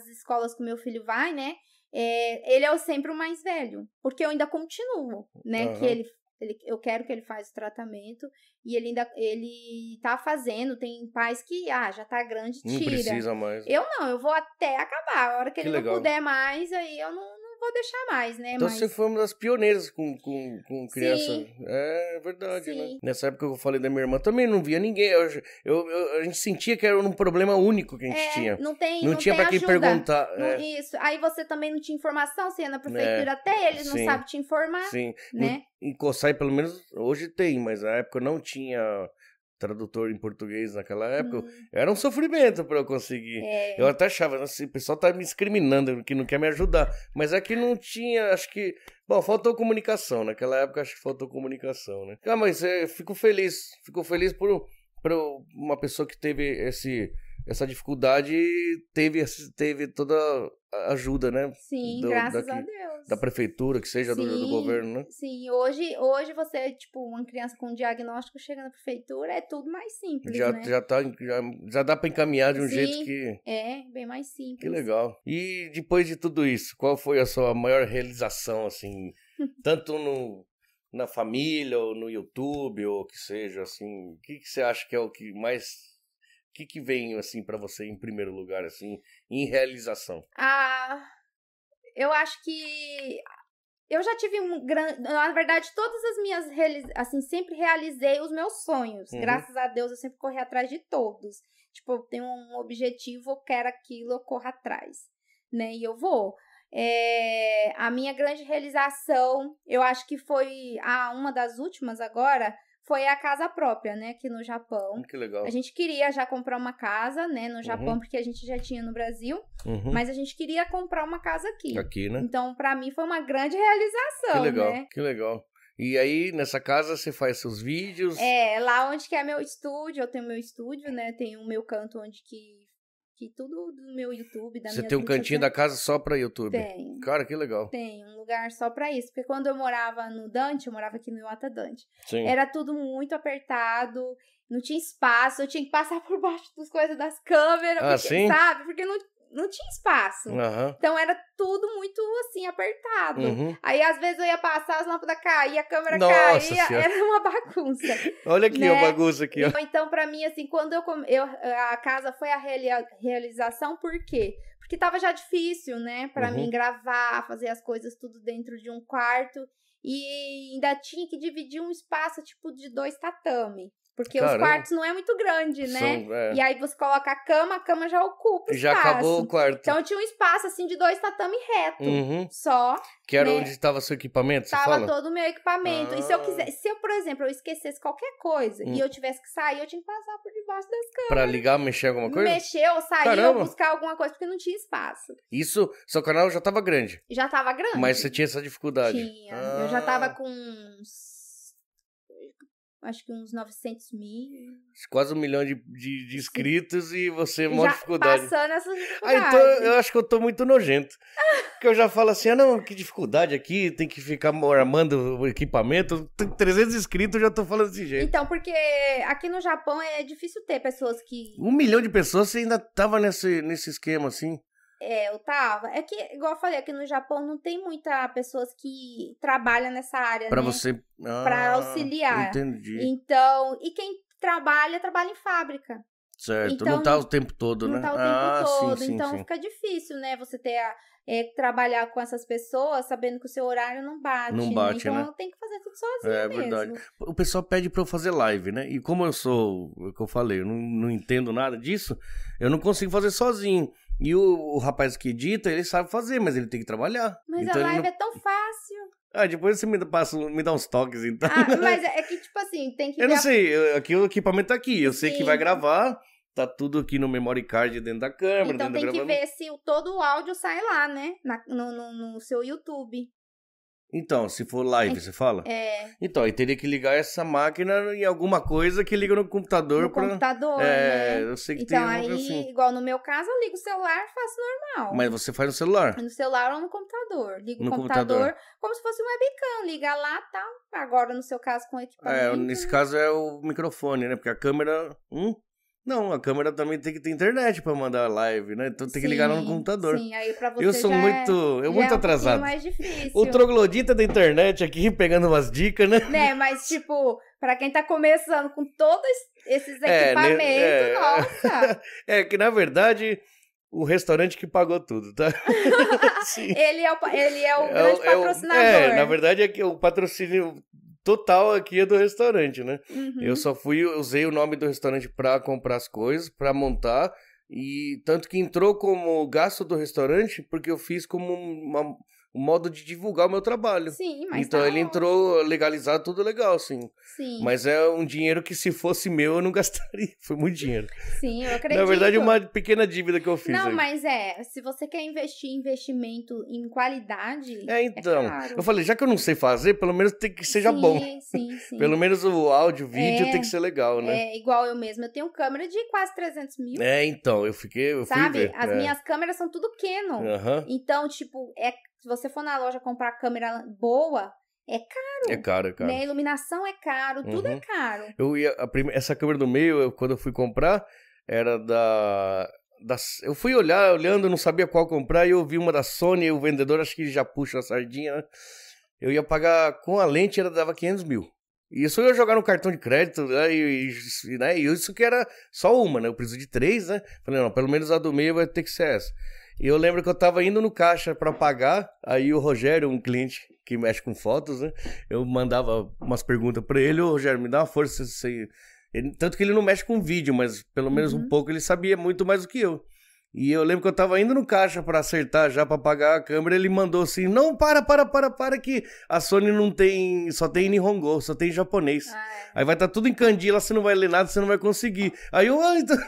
as escolas que o meu filho vai, né? É, ele é sempre o mais velho, porque eu ainda continuo, né? Uhum. Que ele, ele, eu quero que ele faça o tratamento e ele ainda ele tá fazendo. Tem pais que ah já tá grande tira. Não precisa mais. Eu não, eu vou até acabar. A hora que, que ele legal. não puder mais, aí eu não, não vou deixar mais, né? Então Mas... você foi uma das pioneiras com, com, com criança. Sim. É, verdade, né? Sim. né? Nessa época que eu falei da minha irmã, também não via ninguém. Eu, eu, eu a gente sentia que era um problema único que a gente é, tinha. Não tem Não, não tinha para quem perguntar. Não, é. Isso. Aí você também não tinha informação, você ia na prefeitura é, até eles, Sim. não sabe te informar. Sim. Né? Em Coçai, pelo menos, hoje tem, mas na época não tinha tradutor em português naquela época, uhum. era um sofrimento para eu conseguir. É. Eu até achava, assim, o pessoal tá me discriminando, que não quer me ajudar. Mas é que não tinha, acho que. Bom, faltou comunicação. Naquela época acho que faltou comunicação, né? Ah, mas eu eh, fico feliz. Fico feliz por, por uma pessoa que teve esse essa dificuldade teve, teve toda a ajuda, né? Sim, do, graças daqui, a Deus. Da prefeitura, que seja sim, do, do, governo, né? Sim, hoje, hoje você, tipo, uma criança com um diagnóstico chega na prefeitura, é tudo mais simples, já, né? Já, tá, já, já dá para encaminhar de um sim, jeito que... é, bem mais simples. Que legal. E depois de tudo isso, qual foi a sua maior realização, assim, (laughs) tanto no na família ou no YouTube ou que seja assim o que, que você acha que é o que mais que, que vem assim para você em primeiro lugar assim em realização? Ah, eu acho que eu já tive um grande, na verdade todas as minhas realiz... assim sempre realizei os meus sonhos. Uhum. Graças a Deus eu sempre corri atrás de todos. Tipo, eu tenho um objetivo, eu quero aquilo, eu corro atrás, né? E eu vou. É... a minha grande realização, eu acho que foi a ah, uma das últimas agora, foi a casa própria, né, aqui no Japão. Hum, que legal. A gente queria já comprar uma casa, né, no Japão, uhum. porque a gente já tinha no Brasil, uhum. mas a gente queria comprar uma casa aqui. Aqui, né? Então, para mim foi uma grande realização, Que legal. Né? Que legal. E aí, nessa casa, você faz seus vídeos? É, lá onde que é meu estúdio, eu tenho meu estúdio, né, tem o meu canto onde que que tudo do meu YouTube, da Você tem um cantinho né? da casa só para YouTube? Tem. Cara, que legal. Tem um lugar só para isso. Porque quando eu morava no Dante, eu morava aqui no Iota Dante. Sim. Era tudo muito apertado, não tinha espaço, eu tinha que passar (laughs) por baixo das coisas das câmeras, ah, porque, sim? sabe? Porque não, não tinha espaço. Uhum. Então era tudo muito assim, apertado. Uhum. Aí às vezes eu ia passar, as lâmpadas caíam, a câmera Nossa caía, senhora. era uma bagunça. (laughs) Olha aqui né? a bagunça aqui. Ó. Então, para mim, assim, quando eu, eu, a casa foi a realização, por quê? Porque tava já difícil, né? para uhum. mim gravar, fazer as coisas tudo dentro de um quarto. E ainda tinha que dividir um espaço, tipo, de dois tatame. Porque Caramba. os quartos não é muito grande, né? São, é. E aí você coloca a cama, a cama já ocupa o já espaço. Já acabou o quarto. Então tinha um espaço assim de dois tatame reto, uhum. só. Que era né? onde estava seu equipamento, tava todo o meu equipamento. Ah. E se eu ah. quiser, se eu, por exemplo, eu esquecesse qualquer coisa hum. e eu tivesse que sair, eu tinha que passar por debaixo das camas. Para ligar, mexer alguma coisa? Mexer ou sair Caramba. ou buscar alguma coisa porque não tinha espaço. Isso, seu canal já estava grande. Já estava grande. Mas você tinha essa dificuldade. Tinha. Ah. Eu já estava ah. com uns acho que uns 900 mil. Quase um milhão de, de, de inscritos e você mora dificuldade. Passando essas dificuldades. Ah, então eu acho que eu tô muito nojento. porque eu já falo assim, ah não, que dificuldade aqui, tem que ficar armando o equipamento. Tem 300 inscritos, eu já tô falando desse jeito. Então, porque aqui no Japão é difícil ter pessoas que... Um milhão de pessoas, você ainda tava nesse, nesse esquema assim? É, eu tava. É que, igual eu falei, aqui no Japão não tem muita pessoas que trabalham nessa área, pra né? você. Ah, pra auxiliar. Entendi. Então, e quem trabalha, trabalha em fábrica. Certo, então, não tá o tempo todo, né? Não tá o ah, tempo todo, sim, sim, então sim. fica difícil, né? Você ter a, é, trabalhar com essas pessoas sabendo que o seu horário não bate. Não né? bate, então, né? tem que fazer tudo é sozinho É mesmo. verdade. O pessoal pede pra eu fazer live, né? E como eu sou, é o que eu falei, eu não, não entendo nada disso, eu não consigo fazer sozinho. E o, o rapaz que edita, ele sabe fazer, mas ele tem que trabalhar. Mas então, a live não... é tão fácil. Ah, depois você me, passa, me dá uns toques, então. Ah, (laughs) mas é, é que, tipo assim, tem que... Eu não sei, aqui o equipamento tá aqui, eu sei que vai gravar, tá tudo aqui no memory card dentro da câmera, Então dentro tem que ver se o, todo o áudio sai lá, né? Na, no, no, no seu YouTube. Então, se for live, é, você fala? É. Então, aí teria que ligar essa máquina em alguma coisa que liga no computador. No pra... computador, é, né? Eu sei que então, tem aí, assim. igual no meu caso, eu ligo o celular e faço normal. Mas você faz no celular? No celular ou no computador. Ligo no o computador, computador, como se fosse um webcam. Liga lá e tal. Agora, no seu caso, com é, equipamento. É, nesse né? caso é o microfone, né? Porque a câmera... Hum? Não, a câmera também tem que ter internet para mandar live, né? Então tem que ligar no computador. Sim, aí pra você Eu sou é- muito, eu muito é um atrasado. mais difícil. O troglodita da internet aqui pegando umas dicas, né? Né, mas (laughs) tipo, para quem tá começando com todos esses é, né, equipamentos, é, né, é, nossa. (laughs) é que na verdade o restaurante que pagou tudo, tá? (laughs) ele, é o, ele é, é o grande é, patrocinador. É, na verdade é que o patrocínio total aqui é do restaurante, né? Uhum. Eu só fui, usei o nome do restaurante para comprar as coisas, para montar, e tanto que entrou como gasto do restaurante, porque eu fiz como uma o modo de divulgar o meu trabalho. Sim, mas Então tá ele entrou legalizado, tudo legal, sim. Sim. Mas é um dinheiro que se fosse meu eu não (laughs) gastaria, foi muito dinheiro. Sim, eu acredito. Na verdade, uma pequena dívida que eu fiz. Não, aí. mas é, se você quer investir investimento em qualidade, é, é então. É Eu falei, já que eu não sei fazer, pelo menos tem que seja sim, bom. Sim, (laughs) sim. pelo menos o áudio, o vídeo é, tem que ser legal, né? É, igual eu mesmo eu tenho câmera de quase 300 mil. É, então, eu fiquei, eu Sabe, as é. minhas câmeras são tudo Canon. Uh -huh. Então, tipo, é se você for na loja comprar câmera boa, é caro. É caro, é caro. Né? A iluminação é caro, uhum. tudo é uhum. caro. Eu ia, prime... Essa câmera do meio, eu, quando eu fui comprar, era da... Eu fui olhar, olhando, não sabia qual comprar, e eu vi uma da Sony, e o vendedor acho que já puxa a sardinha, né? Eu ia pagar com a lente, ela dava 500 mil. E isso eu ia jogar no cartão de crédito, né? E, e, né? e isso que era só uma, né? Eu preciso de três, né? Falei, não, pelo menos a do meio vai ter que ser essa. E eu lembro que eu tava indo no caixa para pagar, aí o Rogério, um cliente que mexe com fotos, né? Eu mandava umas perguntas para ele, ô Rogério, me dá uma força, você... Ele, tanto que ele não mexe com vídeo, mas pelo menos uhum. um pouco ele sabia muito mais do que eu. E eu lembro que eu tava indo no caixa para acertar já para pagar a câmera, ele mandou assim: "Não, para, para, para, para que a Sony não tem, só tem Nihongo, só tem japonês. Ah, é. Aí vai estar tá tudo em candila, você não vai ler nada, você não vai conseguir". Aí eu ah, (laughs) então,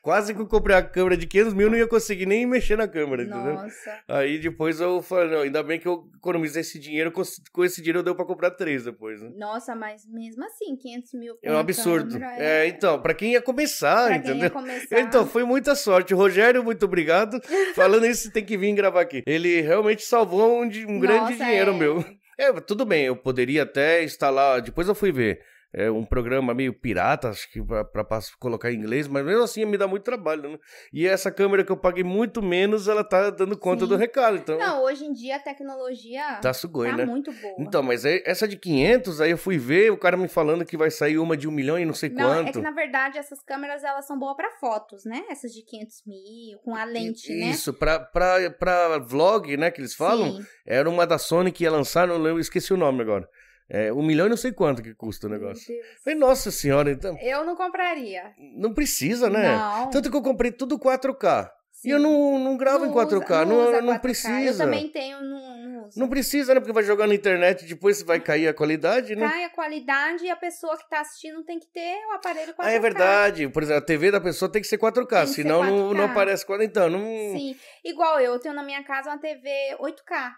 quase que eu comprei a câmera de 500 mil, não ia conseguir nem mexer na câmera, Nossa. entendeu? Aí depois eu falei: não, ainda bem que eu economizei esse dinheiro, com esse dinheiro deu para comprar três depois, né? Nossa, mas mesmo assim, 500 mil É um absurdo. Câmera, é... é... então, para quem ia começar, pra entendeu? Ia começar... (laughs) Então, foi muita sorte. O Rogério muito muito obrigado. (laughs) Falando isso, tem que vir gravar aqui. Ele realmente salvou um, um Nossa, grande dinheiro é. meu. É, tudo bem, eu poderia até instalar. Depois eu fui ver é, um programa meio pirata, acho que para colocar em inglês, mas mesmo assim me dá muito trabalho, né? E essa câmera que eu paguei muito menos, ela tá dando conta Sim. do recado, então... Não, hoje em dia a tecnologia tá, sugoi, tá né? muito boa. Então, mas é, essa de 500, aí eu fui ver o cara me falando que vai sair uma de um milhão e não sei não, quanto. é que na verdade essas câmeras, elas são boas para fotos, né? Essas de 500 mil, com a lente, e, né? Isso, pra, pra, pra vlog, né, que eles falam, Sim. era uma da Sony que ia lançar, não lembro, esqueci o nome agora. É, um milhão e não sei quanto que custa o negócio. Falei, nossa senhora, então. Eu não compraria. Não precisa, né? Não. Tanto que eu comprei tudo 4K. Sim. E eu não, não gravo não em 4K, usa, não, não, 4K. precisa. Eu também tenho, não, não, não precisa, né? Porque vai jogar na internet depois vai cair a qualidade, né? Cai a qualidade e a pessoa que tá assistindo tem que ter o aparelho 4K. Ah, é verdade. Por exemplo, a TV da pessoa tem que ser 4K, tem senão ser 4K. Não, não aparece 4K. Então, não... Sim. Igual eu, eu tenho na minha casa uma TV 8K.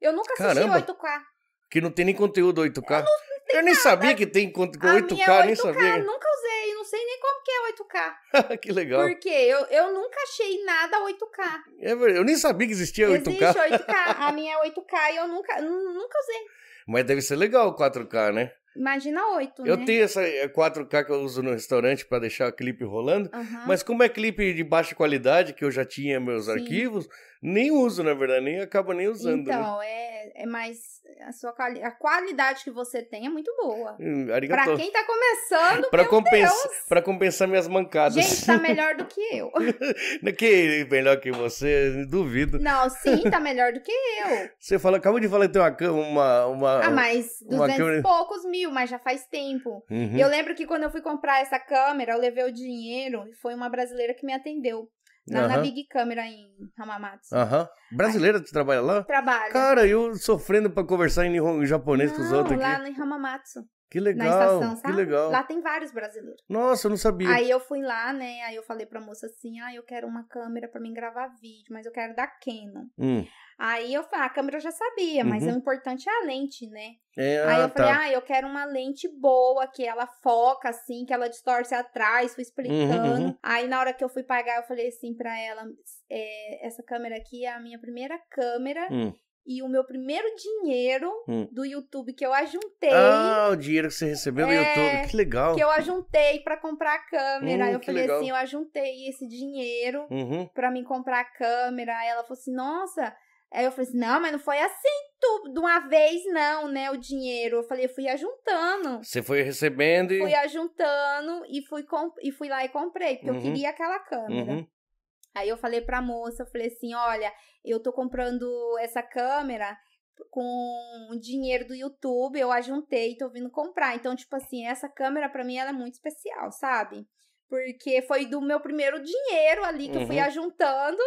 Eu nunca assisti Caramba. 8K que não tem nem conteúdo 8K. Eu, eu nem nada. sabia que tem conteúdo 8K, minha 8K, nem sabia. Eu nunca usei, não sei nem como que é 8K. (laughs) que legal. Porque eu, eu nunca achei nada 8K. É, eu nem sabia que existia 8K. Existe 8K. (laughs) a minha é 8K e eu nunca, nunca usei. Mas deve ser legal o 4K, né? Imagina 8, Eu né? tenho essa 4K é, que eu uso no restaurante para deixar o clipe rolando, uhum. mas como é clipe de baixa qualidade, que eu já tinha meus Sim. arquivos, nem uso, na verdade, nem acabo nem usando. Né? Então, né? é, é mais. A, sua quali a qualidade que você tem é muito boa. para hum, arigatou. pra quem tá começando, pra, compensa Deus. pra compensar minhas mancadas. Gente, tá (laughs) melhor do que eu. (laughs) que melhor que você, duvido. Não, sim, tá melhor do que eu. (laughs) Você fala, acabou de falar que tem uma cama, uma, uma. Ah, mas 200 câmera... e poucos mil, mas já faz tempo. Uhum. Eu lembro que quando eu fui comprar essa câmera, eu levei o dinheiro e foi uma brasileira que me atendeu. Na, uhum. na Big Câmera em Hamamatsu. Aham. Uhum. Brasileira tu que trabalha lá? Trabalha. Cara, eu sofrendo pra conversar em, em japonês Não, com os outros aqui. lá em Hamamatsu. Que legal, na estação, sabe? que legal. Lá tem vários brasileiros. Nossa, eu não sabia. Aí eu fui lá, né? Aí eu falei pra moça assim: ah, eu quero uma câmera pra mim gravar vídeo, mas eu quero da Canon. Hum. Aí eu falei: a câmera eu já sabia, mas uhum. o importante é a lente, né? É, aí eu ah, tá. falei: ah, eu quero uma lente boa, que ela foca assim, que ela distorce atrás. Fui uhum, explicando. Uhum. Aí na hora que eu fui pagar, eu falei assim pra ela: é, essa câmera aqui é a minha primeira câmera. Uhum. E o meu primeiro dinheiro hum. do YouTube que eu ajuntei. Ah, o dinheiro que você recebeu do é, YouTube, que legal. Que eu ajuntei para comprar a câmera. Hum, eu falei legal. assim: eu ajuntei esse dinheiro uhum. para mim comprar a câmera. Ela falou assim: nossa. Aí eu falei assim, não, mas não foi assim tudo, de uma vez não, né, o dinheiro. Eu falei, eu fui ajuntando. Você foi recebendo e... Fui ajuntando e fui, comp... e fui lá e comprei, porque uhum. eu queria aquela câmera. Uhum. Aí eu falei pra moça, eu falei assim, olha, eu tô comprando essa câmera com o dinheiro do YouTube, eu ajuntei e tô vindo comprar. Então, tipo assim, essa câmera para mim ela é muito especial, sabe? Porque foi do meu primeiro dinheiro ali que uhum. eu fui uhum. ajuntando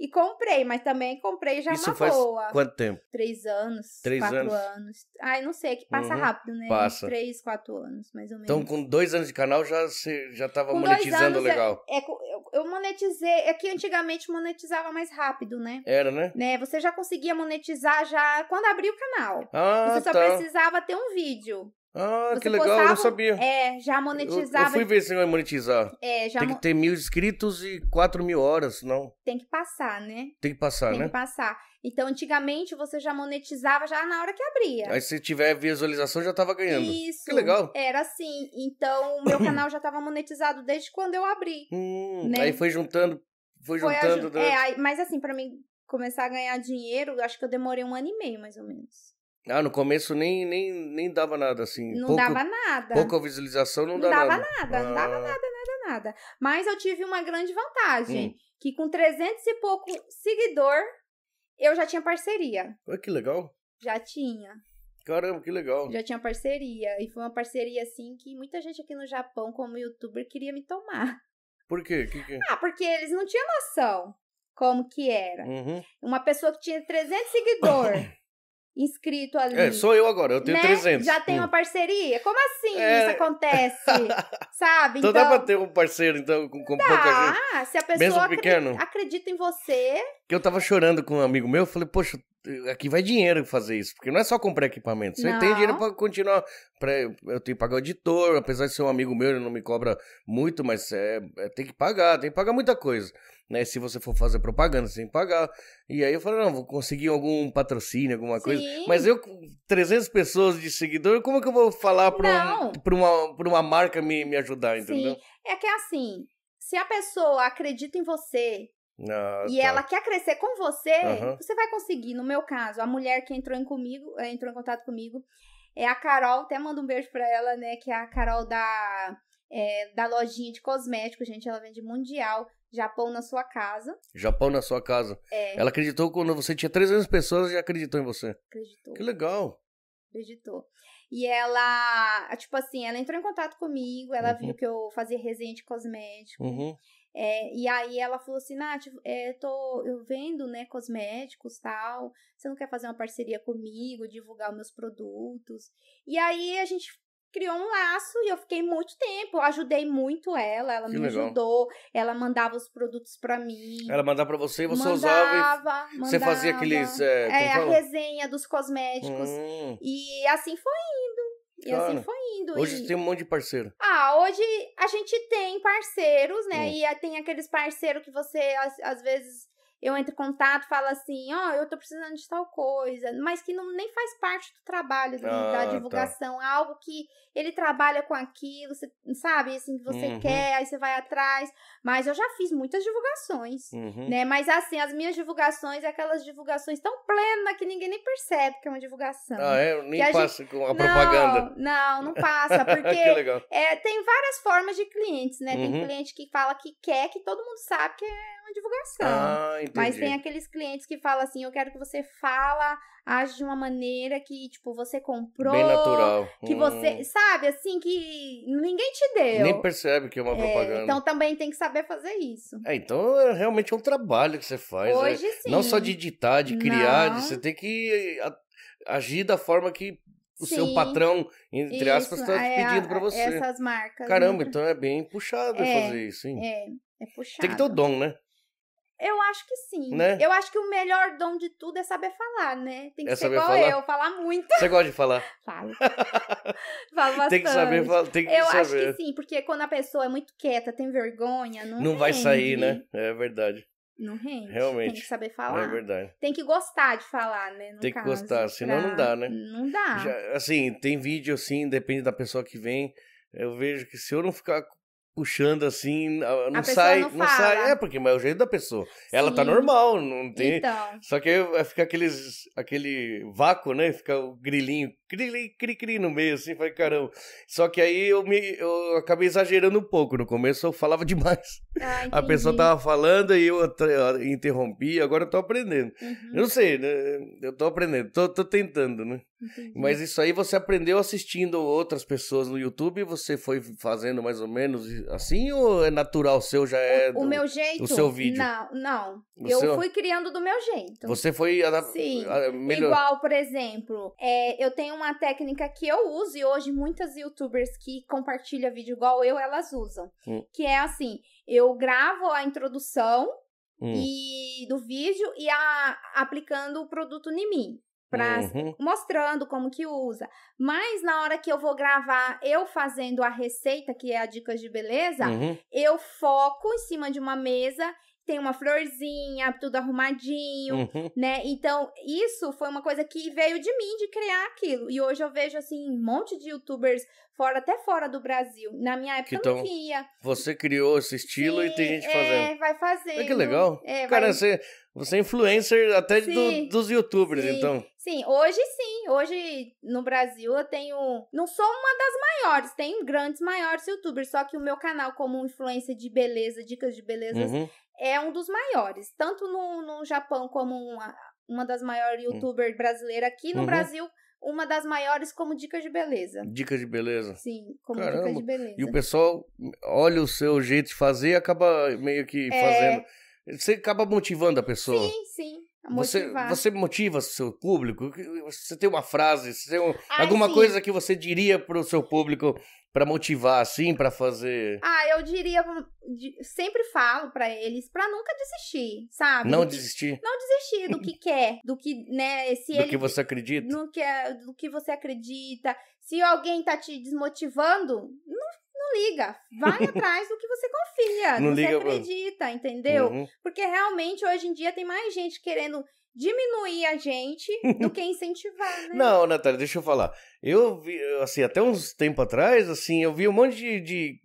e comprei, mas também comprei já Isso uma faz boa. Quanto tempo? Três anos. Três quatro anos. anos. Ai, não sei, é que passa uhum, rápido, né? Passa. três, quatro anos, mais ou então, menos. Então, com dois anos de canal, já, cê, já tava com monetizando é, legal. É, é, eu monetizei. É que antigamente monetizava mais rápido, né? Era, né? né? Você já conseguia monetizar já quando abriu o canal. Ah, você só tá. precisava ter um vídeo. Ah, Você que legal, postava, eu não sabia. É, já monetizava. Eu, eu fui ver se vai monetizar. É, já Tem que ter mil inscritos e quatro mil horas, não. Tem que passar, né? Tem que passar, Tem né? Tem que passar. Então, antigamente, você já monetizava já na hora que abria. Aí, se tiver visualização, já tava ganhando. Isso. Que legal. Era assim. Então, meu (coughs) canal já tava monetizado desde quando eu abri. Hum, né? Aí foi juntando, foi, foi juntando. Durante... Né? É, aí, mas assim, para mim começar a ganhar dinheiro, acho que eu demorei um ano e meio, mais ou menos. Ah, no começo nem, nem, nem dava nada assim. Não Pouco, dava nada. Pouca visualização não, não dava nada. nada Não dava ah. nada, nada, nada. Mas eu tive uma grande vantagem, hum. que com 300 e pouco seguidor, eu já tinha parceria. Olha que legal. Já tinha. Caramba, que legal. Já tinha parceria. E foi uma parceria, assim, que muita gente aqui no Japão, como youtuber, queria me tomar. Por quê? Que que... É? Ah, porque eles não tinham noção como que era. Uhum. Uma pessoa que tinha 300 seguidores (coughs) (coughs) inscrito é, ali. É, sou eu agora, eu tenho né? 300. Já tem hum. uma parceria? Como assim é... isso acontece? (laughs) Sabe? Então, então dá pra então ter um parceiro, então, com, com dá, pouca gente. se a pessoa Mesmo pequeno. Acredita, em você... Que eu tava chorando com um amigo meu, eu falei, poxa, aqui vai dinheiro fazer isso, porque não é só comprar equipamento, você não. tem dinheiro para continuar, pra, eu tenho que pagar o editor, apesar de ser um amigo meu, ele não me cobra muito, mas é, é tem que pagar, tem que pagar muita coisa né? Se você for fazer propaganda, sem pagar. E aí eu falei, não, vou conseguir algum patrocínio, alguma coisa. Mas eu, 300 pessoas de seguidor, como é que eu vou falar para um, uma, uma marca me, me ajudar, entendeu? Sim. É que é assim, se a pessoa acredita em você, ah, e tá. ela quer crescer com você, uhum. você vai conseguir. No meu caso, a mulher que entrou em comigo, eh, entrou em contato comigo, é a Carol, até mando um beijo para ela, né, que é a Carol da é, da lojinha de cosméticos, gente. Ela vende mundial. Japão na sua casa. Japão na sua casa. É. Ela acreditou quando você tinha 300 pessoas e acreditou em você. Acreditou. Que legal. Acreditou. E ela, tipo assim, ela entrou em contato comigo, ela uhum. viu que eu fazia resenha de cosmético. Uhum. É, e aí ela falou assim, Nath, é, tô, eu vendo, né, cosméticos tal, você não quer fazer uma parceria comigo, divulgar os meus produtos? E aí a gente criou um laço e eu fiquei muito tempo. Eu ajudei muito ela, ela que me legal. ajudou, ela mandava os produtos para mim. Ela mandava para você e você mandava, usava. E você mandava, fazia aqueles. É, é a resenha dos cosméticos. Hum. E assim foi indo. E assim foi indo. Hoje e... tem um monte de parceiro. Ah, hoje a gente tem parceiros, né? Hum. E eh, tem aqueles parceiros que você às, às vezes eu entro em contato, falo assim, ó, oh, eu tô precisando de tal coisa, mas que não, nem faz parte do trabalho ah, da tá. divulgação, tá. algo que ele trabalha com aquilo, você, sabe, assim, você uhum. quer, aí você vai atrás, mas eu já fiz muitas divulgações, uhum. né, mas assim, as minhas divulgações, é aquelas divulgações tão plenas que ninguém nem percebe que é uma divulgação. Ah, é? Nem que passa a gente... com a propaganda. Não, não, não (laughs) passa, porque é, tem várias formas de clientes, né, uhum. tem cliente que fala que quer, que todo mundo sabe que é uma divulgação. Ah, mas tem aqueles clientes que falam assim, eu quero que você fala, age de uma maneira que, tipo, você comprou. Bem natural. Que hum. você, sabe, assim, que ninguém te deu. Nem percebe que é uma é, propaganda. Então também tem que saber fazer isso. É, então é realmente é um trabalho que você faz. É Hoje sim. Não só de editar, de criar, de, você tem que eh, agir da forma que o Sim, seu patrão, entre isso, aspas, está é, pedindo para é, você. Essas marcas. Né? Caramba, né? então é bem puxado é, fazer isso, hein? É, é puxado. Tem que ter o dom, né? Eu acho que sim. Né? Eu acho que o melhor dom de tudo é saber falar, né? Tem que é ser igual falar? eu, falar muito. Você gosta de falar? (laughs) Falo. (laughs) Falo bastante. Tem que saber falar, tem que eu saber. acho que sim, porque quando a pessoa é muito quieta, tem vergonha, não Não rende. vai sair, né? É verdade. Não rende. Realmente. Tem que saber é falar. É verdade. Tem que gostar de falar, né? No tem que caso, gostar, senão não dá, né? Não dá. Já, assim, tem vídeo assim, depende da pessoa que vem. Eu vejo que se eu não ficar puxando assim, não sai, não, não sai. É, porque mas é o jeito da pessoa. Sim. Ela tá normal, não tem. Então. Só que aí fica aqueles, aquele vácuo, né? Fica o grilinho, cri, cri, cri no meio, assim, foi caramba. Só que aí eu, me, eu acabei exagerando um pouco. No começo eu falava (laughs) demais. Ah, a pessoa tava falando e eu, eu interrompi, agora eu tô aprendendo. Uhum. Eu não sei, né? Eu tô aprendendo, tô, tô tentando, né? Entendi. Mas isso aí você aprendeu assistindo outras pessoas no YouTube, você foi fazendo mais ou menos assim ou é natural seu já é o, do, meu jeito? O seu vídeo? Não, não. O eu seu... fui criando do meu jeito. Você foi melhor? Sim. Ah, melhor... Igual, por exemplo, é, eu tenho uma técnica que eu uso e hoje muitas YouTubers que compartilham vídeo igual eu elas usam, hum. que é assim, eu gravo a introdução hum. e do vídeo e a, aplicando o produto em mim. Pra, uhum. mostrando como que usa. Mas na hora que eu vou gravar, eu fazendo a receita, que é a dicas de beleza, uhum. eu foco em cima de uma mesa, tem uma florzinha, tudo arrumadinho, uhum. né? Então, isso foi uma coisa que veio de mim de criar aquilo. E hoje eu vejo assim um monte de youtubers fora até fora do Brasil. Na minha época então, eu não via. Você criou esse estilo Sim, e tem gente fazendo. É, vai fazendo. É que legal. É, Cara, vai... você você é influencer até do, dos youtubers, sim. então. Sim, hoje sim. Hoje no Brasil eu tenho. Não sou uma das maiores, tenho grandes maiores youtubers. Só que o meu canal, como influência de beleza, dicas de beleza, uhum. é um dos maiores. Tanto no, no Japão como uma, uma das maiores hum. youtubers uhum. brasileiras aqui no uhum. Brasil uma das maiores como dicas de beleza. Dicas de beleza? Sim, como dicas de beleza. E o pessoal hum, olha o seu jeito de fazer e acaba meio que é... fazendo. Você acaba motivando a pessoa. Sim, sim. Você, você motiva seu público? Você tem uma frase, tem um, alguma sim. coisa que você diria para o seu público para motivar, assim, para fazer? Ah, eu diria, sempre falo para eles para nunca desistir, sabe? Não desistir. Não desistir do que quer, do que, né, se do ele, que você acredita. No que, é, do que você acredita. Se alguém tá te desmotivando, não liga. Vai (laughs) atrás do que você confia, não do que você acredita, pra... entendeu? Uhum. Porque realmente hoje em dia tem mais gente querendo diminuir a gente (laughs) do que incentivar, né? Não, Natália, deixa eu falar. Eu vi, assim, até uns tempo atrás, assim, eu vi um monte de, de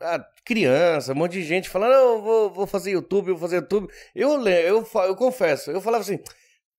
ah, criança, um monte de gente falando, eu vou, vou fazer YouTube, vou fazer YouTube. Eu, eu, eu, eu confesso, eu falava assim,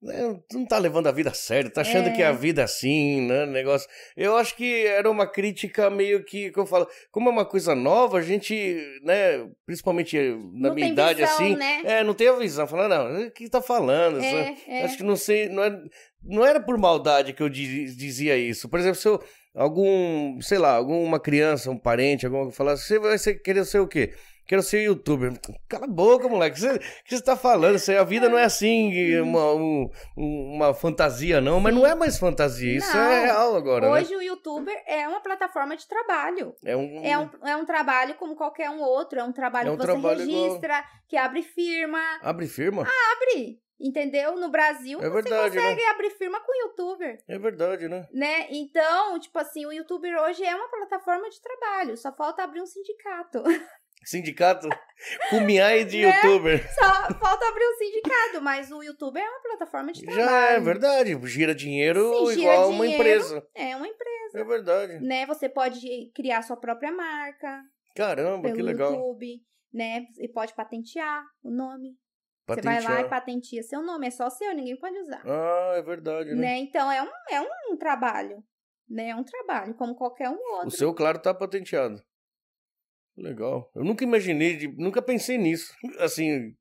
né, não tá levando a vida a sério, tá achando é. que é a é. vida assim, né, negócio. Eu acho que era uma crítica meio que, que eu falo, como é uma coisa nova, a gente, né, principalmente na não minha idade visão, assim, né? é, não tem a visão, falar não, o que tá falando? É, é. Acho que não sei, não, é, não era por maldade que eu dizia isso. Por exemplo, se eu, algum, sei lá, alguma criança, um parente, alguma que falasse, você vai ser, querer ser o quê? quero ser youtuber. Cala a boca, moleque. O que você tá falando? Cê, a vida não é assim, uma, um, uma fantasia, não. Mas não é mais fantasia, isso é não. é real agora. Né? Hoje né? o youtuber é uma plataforma de trabalho. É um... É, um, é um trabalho como qualquer um outro. É um trabalho é um que você registra, igual... que abre firma. Abre firma? Abre! Entendeu? No Brasil, é verdade, você né? consegue né? abrir firma com youtuber. É verdade, né? Né? Então, tipo assim, o youtuber hoje é uma plataforma de trabalho. Só falta abrir um sindicato. (laughs) Sindicato? (laughs) Cumiai de né? youtuber. Só falta abrir um sindicato, mas o YouTube é uma plataforma de trabalho. Já é verdade. Gira dinheiro Sim, igual dinheiro, uma empresa. É uma empresa. É verdade. Né? Você pode criar sua própria marca. Caramba, pelo que legal. YouTube, né? E pode patentear o nome. Patentear. Você vai lá e patenteia seu nome, é só seu, ninguém pode usar. Ah, é verdade, né? né? Então é um, é um trabalho, né? É um trabalho, como qualquer um outro. O seu, claro, tá patenteado. Legal. Eu nunca imaginei, de, nunca pensei nisso. Assim,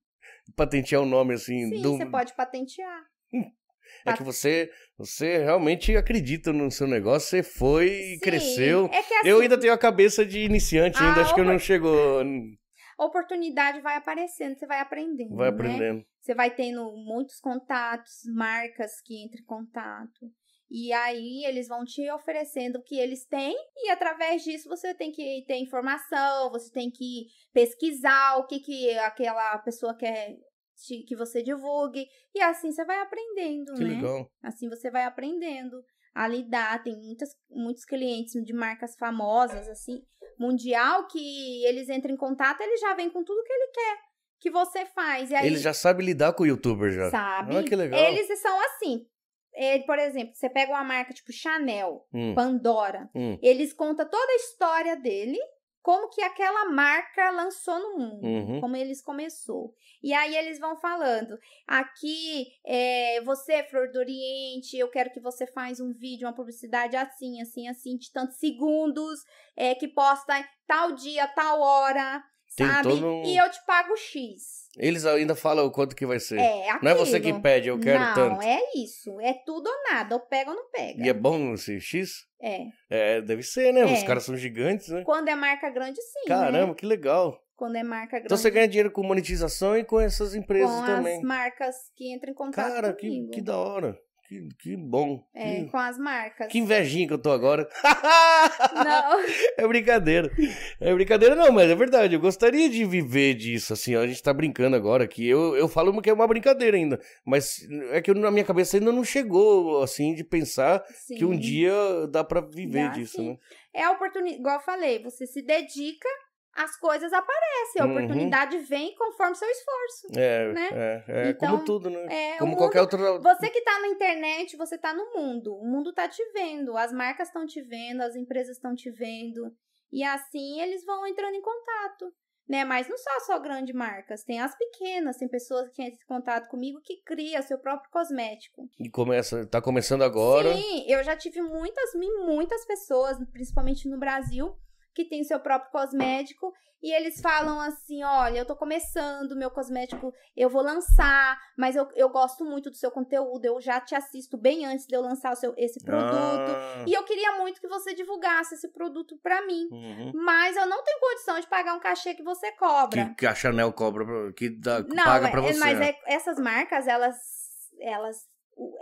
patentear o um nome assim. Sim, do... você pode patentear. Hum. É que você, você realmente acredita no seu negócio, você foi e cresceu. É que assim, eu ainda tenho a cabeça de iniciante, ainda ah, acho que eu não chegou. Oportunidade vai aparecendo, você vai aprendendo. Vai né? aprendendo. Né? Você vai tendo muitos contatos, marcas que entram em contato. E aí eles vão te oferecendo o que eles têm e através disso você tem que ter informação, você tem que pesquisar o que, que aquela pessoa quer te, que você divulgue e assim você vai aprendendo, que né? Legal. Assim você vai aprendendo a lidar. Tem muitas, muitos clientes de marcas famosas assim, mundial que eles entram em contato, ele já vem com tudo que ele quer que você faz. E aí, ele já sabe lidar com o youtuber já. Sabe? Ah, que legal. Eles são assim, ele, é, por exemplo, você pega uma marca tipo Chanel, hum. Pandora, hum. eles contam toda a história dele, como que aquela marca lançou no mundo, uhum. como eles começou. E aí eles vão falando, aqui é, você é Flor do Oriente, eu quero que você faz um vídeo, uma publicidade assim, assim, assim, de tantos segundos, é, que posta tal dia, tal hora, tem sabe? Todo... E eu te pago X. Eles ainda falam o quanto que vai ser. É, aquilo. Não é você que pede, eu quero não, tanto. Não, é isso. É tudo ou nada. Ou pega ou não pega. E é bom esse X? É. é deve ser, né? É. Os caras são gigantes, né? Quando é marca grande, sim. Né? Caramba, né? que legal. Quando é marca grande. Então você ganha dinheiro com monetização e com essas empresas com também. Com as marcas que entram em contato Cara, comigo. que, que da hora. Que, que bom. É, que, com as marcas. Que invejinha que eu tô agora. (laughs) não. (laughs) É brincadeira. É brincadeira, não, mas é verdade. Eu gostaria de viver disso, assim. a gente tá brincando agora que eu, eu falo que é uma brincadeira ainda. Mas é que na minha cabeça ainda não chegou, assim, de pensar sim. que um dia dá para viver dá, disso, sim. né? É a oportunidade. Igual eu falei, você se dedica as coisas aparecem, a uhum. oportunidade vem conforme seu esforço. É, né? é, é, é então, como tudo, né? É, como mundo, qualquer outro Você que tá na internet, você tá no mundo. O mundo tá te vendo, as marcas estão te vendo, as empresas estão te vendo. E assim eles vão entrando em contato. Né? Mas não só só grandes marcas, tem as pequenas, tem pessoas que têm esse contato comigo que cria seu próprio cosmético. E começa, tá começando agora. Sim, eu já tive muitas, muitas pessoas, principalmente no Brasil, que tem seu próprio cosmético e eles falam assim: olha, eu tô começando, meu cosmético eu vou lançar, mas eu, eu gosto muito do seu conteúdo, eu já te assisto bem antes de eu lançar o seu, esse produto. Ah. E eu queria muito que você divulgasse esse produto para mim. Uhum. Mas eu não tenho condição de pagar um cachê que você cobra. Que a Chanel cobra, que dá, não, paga é, pra você. Mas né? é, essas marcas, elas. elas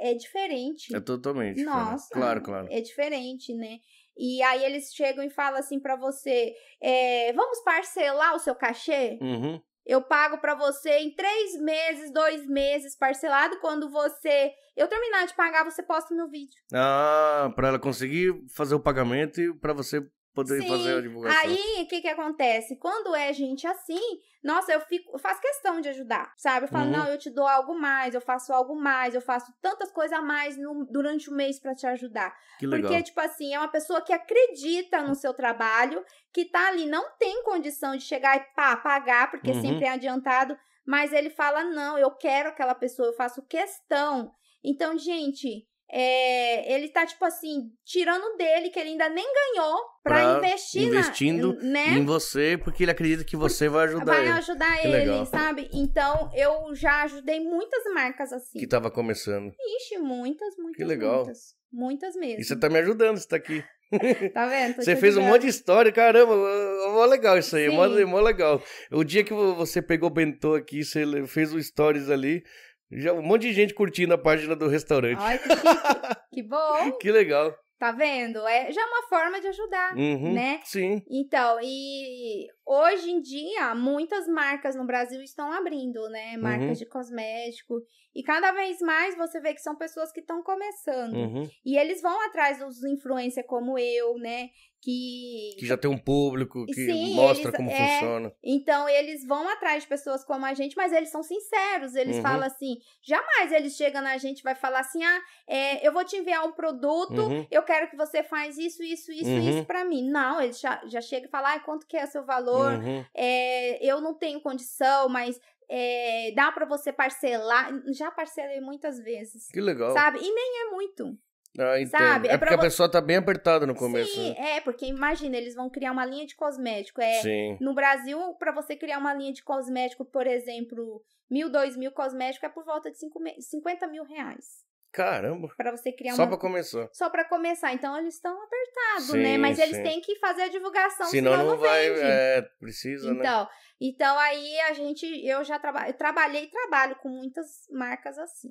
é diferente. É totalmente. Nossa, diferente. claro, claro. É diferente, né? E aí eles chegam e falam assim para você: é, vamos parcelar o seu cachê? Uhum. Eu pago para você em três meses, dois meses parcelado. Quando você eu terminar de pagar, você posta meu vídeo. Ah, para ela conseguir fazer o pagamento e para você poder Sim. fazer a divulgação. Aí o que que acontece? Quando é gente assim, nossa, eu fico, eu faço questão de ajudar, sabe? Eu falo, uhum. não, eu te dou algo mais, eu faço algo mais, eu faço tantas coisas a mais no, durante o mês para te ajudar. Que legal. Porque, tipo assim, é uma pessoa que acredita no hum. seu trabalho, que tá ali, não tem condição de chegar e pá, pagar, porque uhum. sempre é adiantado, mas ele fala, não, eu quero aquela pessoa, eu faço questão. Então, gente, é, ele tá, tipo assim, tirando dele, que ele ainda nem ganhou, pra, pra investir investindo na, né? em você, porque ele acredita que você vai ajudar vai ele. Vai ajudar ele, sabe? Então, eu já ajudei muitas marcas assim. Que tava começando. Ixi, muitas, muitas, que legal. muitas. Muitas mesmo. E você tá me ajudando, você tá aqui. (laughs) tá vendo? Tô você fez um monte de história, caramba, mó legal isso aí, mó, mó legal. O dia que você pegou o Bentô aqui, você fez o um stories ali, já um monte de gente curtindo a página do restaurante. Ai, que, (laughs) que bom! que legal. Tá vendo? É já uma forma de ajudar, uhum, né? Sim. Então, e hoje em dia, muitas marcas no Brasil estão abrindo, né? Uhum. Marcas uhum. de cosmético. E cada vez mais você vê que são pessoas que estão começando. Uhum. E eles vão atrás dos influencers como eu, né? que. Que já tem um público, que Sim, mostra eles, como é, funciona. Então, eles vão atrás de pessoas como a gente, mas eles são sinceros. Eles uhum. falam assim: jamais eles chegam na gente e vai falar assim: ah, é, eu vou te enviar um produto, uhum. eu quero que você faz isso, isso, isso, uhum. isso para mim. Não, eles já, já chegam e falam: ah, quanto que é o seu valor? Uhum. É, eu não tenho condição, mas é, dá para você parcelar. Já parcelei muitas vezes. Que legal. Sabe? E nem é muito. Ah, Sabe? É, é porque a pessoa tá bem apertada no começo. Sim, né? é, porque imagina, eles vão criar uma linha de cosmético. É, Sim. No Brasil, para você criar uma linha de cosmético, por exemplo, mil, dois mil cosmético, é por volta de cinco, 50 mil reais. Caramba! Para você criar Só uma... para começar. Só para começar. Então eles estão apertados, né? sim, né? Mas sim. eles têm que fazer a divulgação, senão, senão não, não vai. Vende. É, precisa, né? então, né? Então aí a gente. Eu já traba... eu trabalhei e trabalho com muitas marcas assim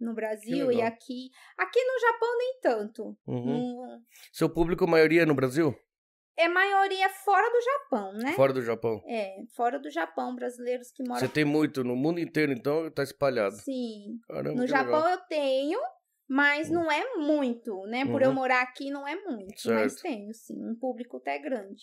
no Brasil e aqui. Aqui no Japão nem tanto. Uhum. Seu público, maioria no Brasil? É maioria fora do Japão, né? Fora do Japão. É, fora do Japão, brasileiros que moram. Você tem muito no mundo inteiro, então tá espalhado. Sim. Caramba, no Japão legal. eu tenho, mas uhum. não é muito, né? Por uhum. eu morar aqui não é muito, certo. mas tenho sim, um público até grande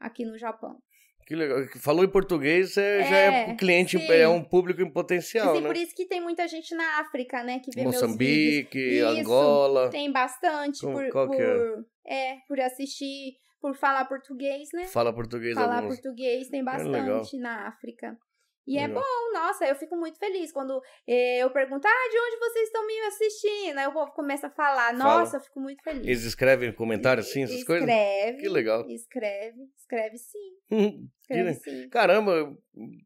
aqui no Japão. Que legal. Falou em português, é, é já é um cliente, sim. é um público em potencial, sim, né? por isso que tem muita gente na África, né? Que vê Moçambique, Angola. Tem bastante por, é? por é? por assistir, por falar português, né? Fala português Falar alguns. português tem é bastante é na África. E Legal. é uhum. bom, nossa, eu fico muito feliz quando eh, eu pergunto, ah, de onde vocês estão me assistindo? Aí o povo começa a falar, nossa, Fala. eu fico muito feliz. Eles escrevem comentários assim, essas escreve, coisas? Escreve. Que legal. Escreve, escreve sim. (laughs) escreve sim. Caramba,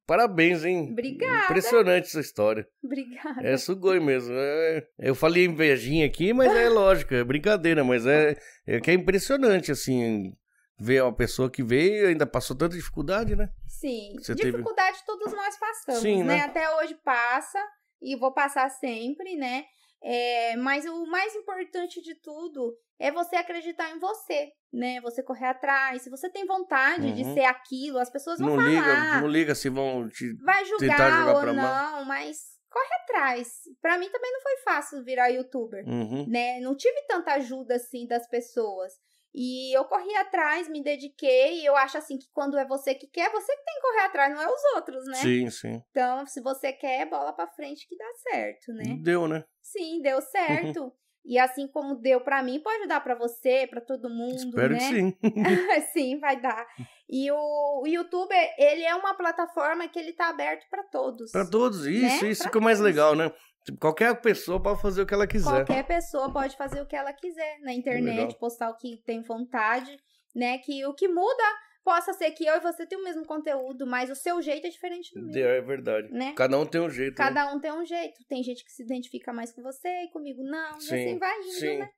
parabéns, hein? Obrigada. Impressionante essa história. (laughs) Obrigada. É sugoi mesmo. É, é, eu falei invejinha aqui, mas é lógico, é brincadeira, mas é, é que é impressionante, assim, ver uma pessoa que veio ainda passou tanta dificuldade, né? Sim. Você dificuldade teve... todos nós passamos, Sim, né? né? Até hoje passa e vou passar sempre, né? É, mas o mais importante de tudo é você acreditar em você, né? Você correr atrás. Se você tem vontade uhum. de ser aquilo, as pessoas vão não falar. Liga, não liga se vão te Vai julgar ou não, mas corre atrás. Para mim também não foi fácil virar youtuber, uhum. né? Não tive tanta ajuda assim das pessoas. E eu corri atrás, me dediquei, e eu acho assim que quando é você que quer, você que tem que correr atrás, não é os outros, né? Sim, sim. Então, se você quer, bola pra frente que dá certo, né? Deu, né? Sim, deu certo. (laughs) E assim como deu para mim, pode dar para você, para todo mundo, Espero né? Que sim. (laughs) sim, vai dar. E o, o YouTube, ele é uma plataforma que ele tá aberto para todos. Para todos, isso, né? isso fica é mais legal, né? Tipo, qualquer pessoa pode fazer o que ela quiser. Qualquer pessoa pode fazer o que ela quiser na internet, Legal. postar o que tem vontade, né? Que o que muda possa ser que eu e você tenham o mesmo conteúdo, mas o seu jeito é diferente do meu. É verdade. Né? Cada um tem um jeito. Né? Cada né? um tem um jeito. Tem gente que se identifica mais com você e comigo não. Sim, assim vai indo, sim. né?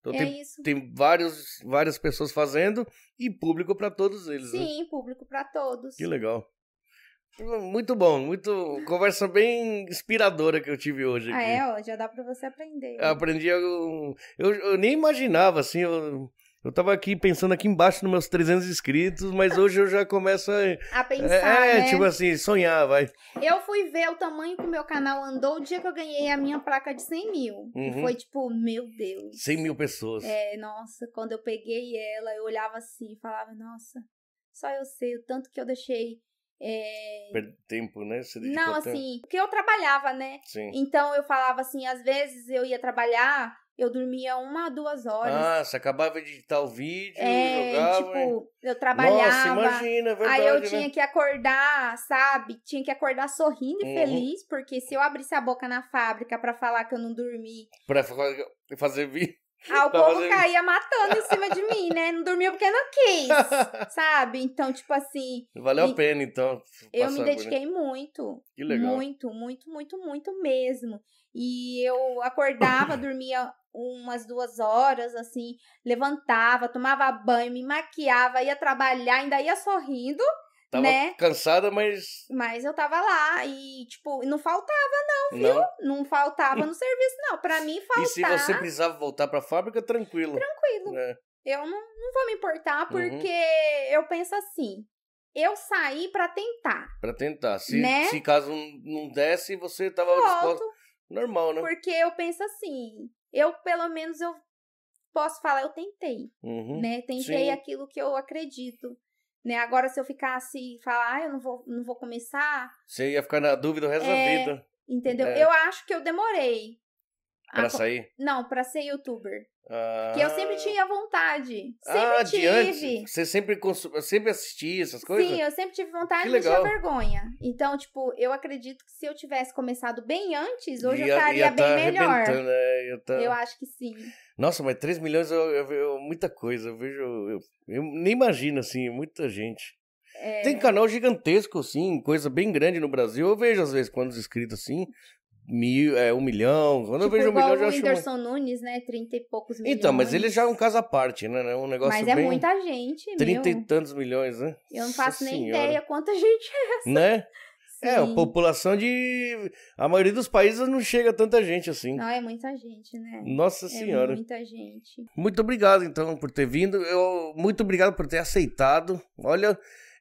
Então, é tem, isso. Tem vários, várias pessoas fazendo e público para todos eles. Né? Sim, né? público para todos. Que legal. Muito bom, muito conversa bem inspiradora que eu tive hoje ah, aqui. Ah, é, ó, já dá para você aprender. Eu aprendi, eu, eu, eu, nem imaginava, assim, eu, eu tava aqui pensando aqui embaixo nos meus 300 inscritos, mas hoje eu já começo a... (laughs) a é, pensar, É, é né? tipo assim, sonhar, vai. Eu fui ver o tamanho que o meu canal andou o dia que eu ganhei a minha placa de 100 mil. Uhum. Foi tipo, meu Deus. 100 mil pessoas. É, nossa, quando eu peguei ela, eu olhava assim e falava, nossa, só eu sei o tanto que eu deixei é... Tempo, né? se Não, assim, porque eu trabalhava, né? Sim. Então eu falava assim, às vezes eu ia trabalhar, eu dormia uma, duas horas. Ah, você acabava de editar o vídeo, é, jogava. Tipo, e... eu trabalhava. Nossa, imagina, é verdade. Aí eu né? tinha que acordar, sabe? Tinha que acordar sorrindo e uhum. feliz, porque se eu abrisse a boca na fábrica para falar que eu não dormi. Pra fazer vídeo. Tá ao o povo fazendo... caía matando em cima de mim, né? Não dormia porque não quis, (laughs) sabe? Então, tipo assim. Valeu me... a pena, então. Eu me dediquei por... muito. Que legal. Muito, muito, muito, muito mesmo. E eu acordava, (coughs) dormia umas duas horas, assim, levantava, tomava banho, me maquiava, ia trabalhar, ainda ia sorrindo. Tava né? cansada, mas. Mas eu tava lá e, tipo, não faltava, não, viu? Não, não faltava no (laughs) serviço, não. Pra mim faltava. E se você precisava voltar pra fábrica, tranquilo. Tranquilo. É. Eu não, não vou me importar, uhum. porque uhum. eu penso assim. Eu saí para tentar. Para tentar. Se, né? se caso não desse, você tava Volto, disposta. Normal, né? Porque eu penso assim. Eu, pelo menos, eu posso falar, eu tentei. Uhum. Né? Tentei Sim. aquilo que eu acredito. Né? Agora, se eu ficasse assim e falar, ah, eu não vou, não vou começar. Você ia ficar na dúvida o resto é, da vida. Entendeu? É. Eu acho que eu demorei. Pra a... sair? Não, pra ser youtuber. Ah. Que eu sempre ah. tinha vontade. Sempre ah, tive. Você sempre, cons... sempre assistia essas coisas? Sim, eu sempre tive ah, vontade, mas tinha vergonha. Então, tipo, eu acredito que se eu tivesse começado bem antes, hoje ia, eu estaria bem tá melhor. Né? Tá... Eu acho que sim. Nossa, mas 3 milhões é muita coisa. Eu vejo. Eu, eu nem imagino, assim, muita gente. É... Tem canal gigantesco, assim, coisa bem grande no Brasil. Eu vejo, às vezes, quantos inscritos, assim, mil, é, um milhão. Quando tipo, eu vejo um milhão, eu já acho... o Whindersson uma... Nunes, né? Trinta e poucos milhões. Então, mas ele já é um caso à parte, né, né? um negócio Mas é bem... muita gente, Trinta e tantos milhões, né? Eu não faço Nossa nem senhora. ideia quanta (laughs) gente é essa. Né? É, a população de. A maioria dos países não chega tanta gente assim. Não, é muita gente, né? Nossa é Senhora. muita gente. Muito obrigado, então, por ter vindo. Eu, muito obrigado por ter aceitado. Olha,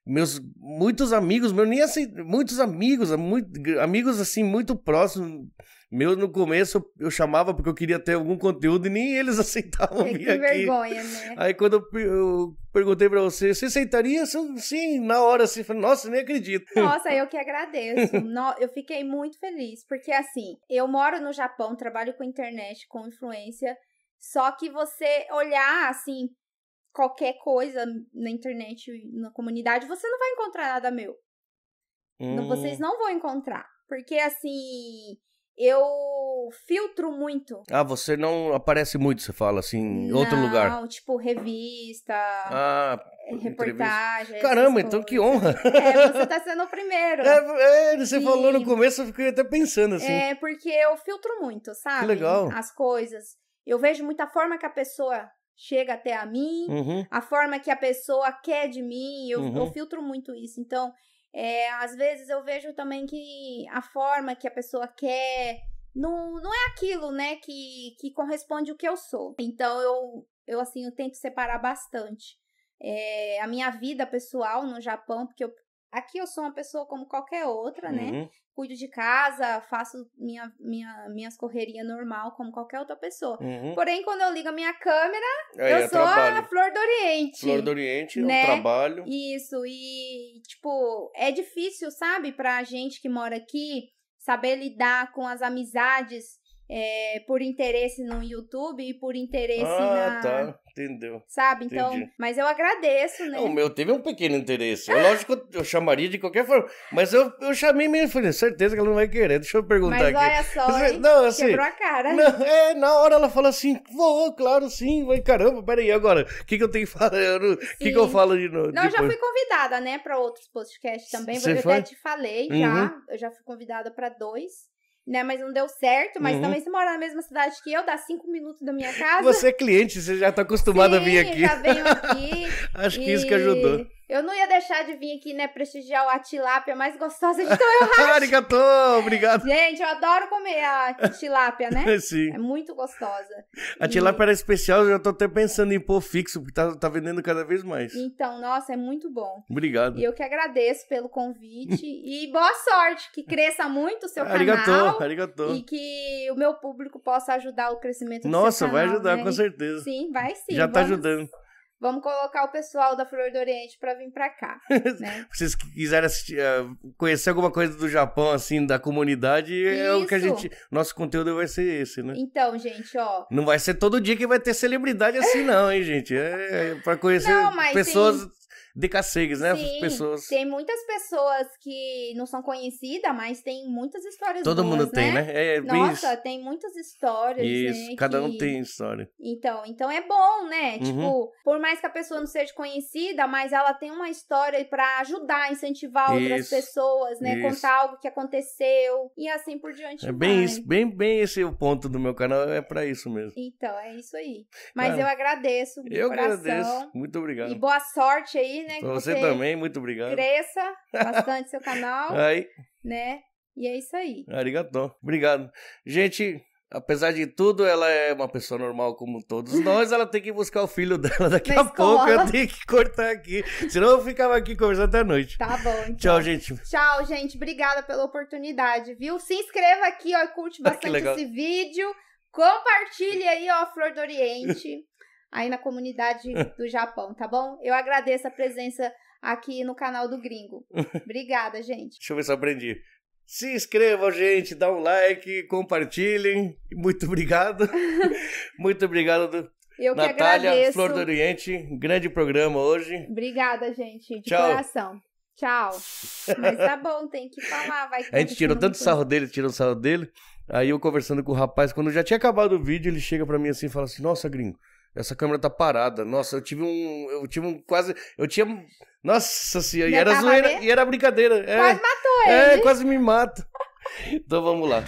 meus muitos amigos meus nem assim, muitos amigos muito, amigos assim muito próximos meu no começo eu chamava porque eu queria ter algum conteúdo e nem eles (laughs) aceitavam é, vir que aqui. vergonha, né? Aí quando eu, eu perguntei para você, você aceitaria? Sim, na hora assim, falei, nossa, nem acredito. (laughs) Nossa, eu que agradeço. no, eu fiquei muito feliz, porque assim, eu moro no Japão, trabalho com internet, com influência, só que você olhar assim qualquer coisa na internet, na comunidade, você não vai encontrar nada meu. Hum. Vocês não vão encontrar. Porque assim, eu filtro muito. Ah, você não aparece muito, você fala assim, em não, outro lugar. Não, tipo revista, ah, eh, reportagem. Caramba, então que honra! (laughs) É, você tá sendo o primeiro. É, é você falou no começo, eu fiquei até pensando assim. É, porque eu filtro muito, sabe? Que legal. As coisas. Eu vejo muita forma que a pessoa chega até a mim, uhum. a forma que a pessoa quer de mim, eu, uhum. eu filtro muito isso. Então, é, às vezes eu vejo também que a forma que a pessoa quer não, não é aquilo, né, que, que corresponde o que eu sou. Então, eu, eu assim, eu tento separar bastante. É, a minha vida pessoal no Japão, porque eu Aqui eu sou uma pessoa como qualquer outra, né? uhum. né? Cuido de casa, faço minha, minha, minhas correrias normal como qualquer outra pessoa. Uhum. Porém, quando eu ligo a minha câmera, é, eu, é sou trabalho. a Flor do Oriente. Flor do Oriente, é né? eu trabalho. Isso, e tipo, é difícil, sabe? Pra gente que mora aqui, saber lidar com as amizades é, por interesse no YouTube e por interesse ah, na... tá. Entendeu. Sabe? Então, Entendi. mas eu agradeço, né? O meu teve um pequeno interesse. Eu, é lógico, eu chamaria de qualquer forma. Mas eu, eu chamei mesmo. Falei, certeza que ela não vai querer. Deixa eu perguntar mas aqui. olha só, mas, hein? Não, assim, Quebrou a cara. Não, é, na hora ela fala assim, vou, claro, sim. Vai, caramba, peraí, agora, o que que eu tenho que falar? (laughs) O que que eu falo de novo? Não, eu já fui convidada, né, pra outros podcasts também. você eu foi? até te falei uhum. já. Eu já fui convidada pra dois né? Mas não deu certo. Mas uhum. também você mora na mesma cidade que eu, dá cinco minutos da minha casa. Você é cliente, você já tá acostumado Sim, a vir aqui. já venho (laughs) aqui. Acho e... que isso que ajudou. Eu não ia deixar de vir aqui, né, prestigiar a tilápia mais gostosa de Toyohashi. (laughs) Arigatô, obrigado. Gente, eu adoro comer a tilápia, né? (laughs) Sim. É muito gostosa. A e... tilápia era especial, eu já tô até pensando em pôr fixo, porque tá, tá vendendo cada vez mais. Então, nossa, é muito bom. Obrigado. E eu que agradeço pelo convite e boa sorte, que cresça muito o seu arigatô, canal. Arigatô, E que o meu público possa ajudar o crescimento do nossa, seu canal. Nossa, vai ajudar, né? com certeza. Sim, vai sim. Já tá Vamos... tá ajudando. Vamos colocar o pessoal da Flor do Oriente para vir para cá. (laughs) Né? vocês quiserem assistir, é, conhecer alguma coisa do Japão, assim, da comunidade, Isso. é o que a gente. Nosso conteúdo vai ser esse, né? Então, gente, ó. Não vai ser todo dia que vai ter celebridade assim, não, hein, gente? É, é para conhecer não, pessoas. Tem de cacegues, né? Sim, pessoas. Tem muitas pessoas que não são conhecidas, mas tem muitas histórias Todo boas, mundo né? tem, né? É, é Nossa, isso. tem muitas histórias. Isso, né, cada que... um tem história. Então, então é bom, né? Uhum. Tipo, por mais que a pessoa não seja conhecida, mas ela tem uma história para ajudar, incentivar outras isso, pessoas, né? Isso. Contar algo que aconteceu e assim por diante. É bem, isso, bem, bem esse é o ponto do meu canal, é para isso mesmo. Então, é isso aí. Mas eu agradeço. Eu coração, agradeço. Muito obrigado. E boa sorte aí, né? você, também, muito obrigado. Cresça (laughs) bastante seu canal. Aí. Né? E é isso aí. Arigatô. Obrigado. Gente, apesar de tudo, ela é uma pessoa normal como todos (laughs) nós. Ela tem que buscar o filho dela daqui Na a escola. pouco. Eu tenho que cortar aqui. Senão eu ficava aqui conversando até a noite. Tá bom. Então. Tchau, gente. Tchau, gente. Obrigada pela oportunidade, viu? Se inscreva aqui, ó, e curte (laughs) ah, bastante esse vídeo. Compartilhe aí, ó, Flor do Oriente aí na comunidade (laughs) do Japão, tá bom? Eu agradeço a presença aqui no canal do Gringo. (laughs) Obrigada, gente. Deixa eu ver se eu aprendi. Se inscrevam, gente, dá um like, compartilhem. Muito obrigado. (laughs) Muito obrigado. Eu Natália, agradeço. Flor do Oriente, grande programa hoje. Obrigada, gente, de Tchau. coração. Tchau. Mas tá bom, tem que falar. Vai a gente tirou tanto sarro dele, tirou sarro dele. Aí eu conversando com o rapaz, quando já tinha acabado o vídeo, ele chega para mim assim e fala assim: Nossa, gringo, essa câmera tá parada. Nossa, eu tive um. Eu tive um quase. Eu tinha. Nossa senhora, e era zoeira, né? e era brincadeira. É, Quase matou é, ele. é, quase me mata. (laughs) Então vamos lá.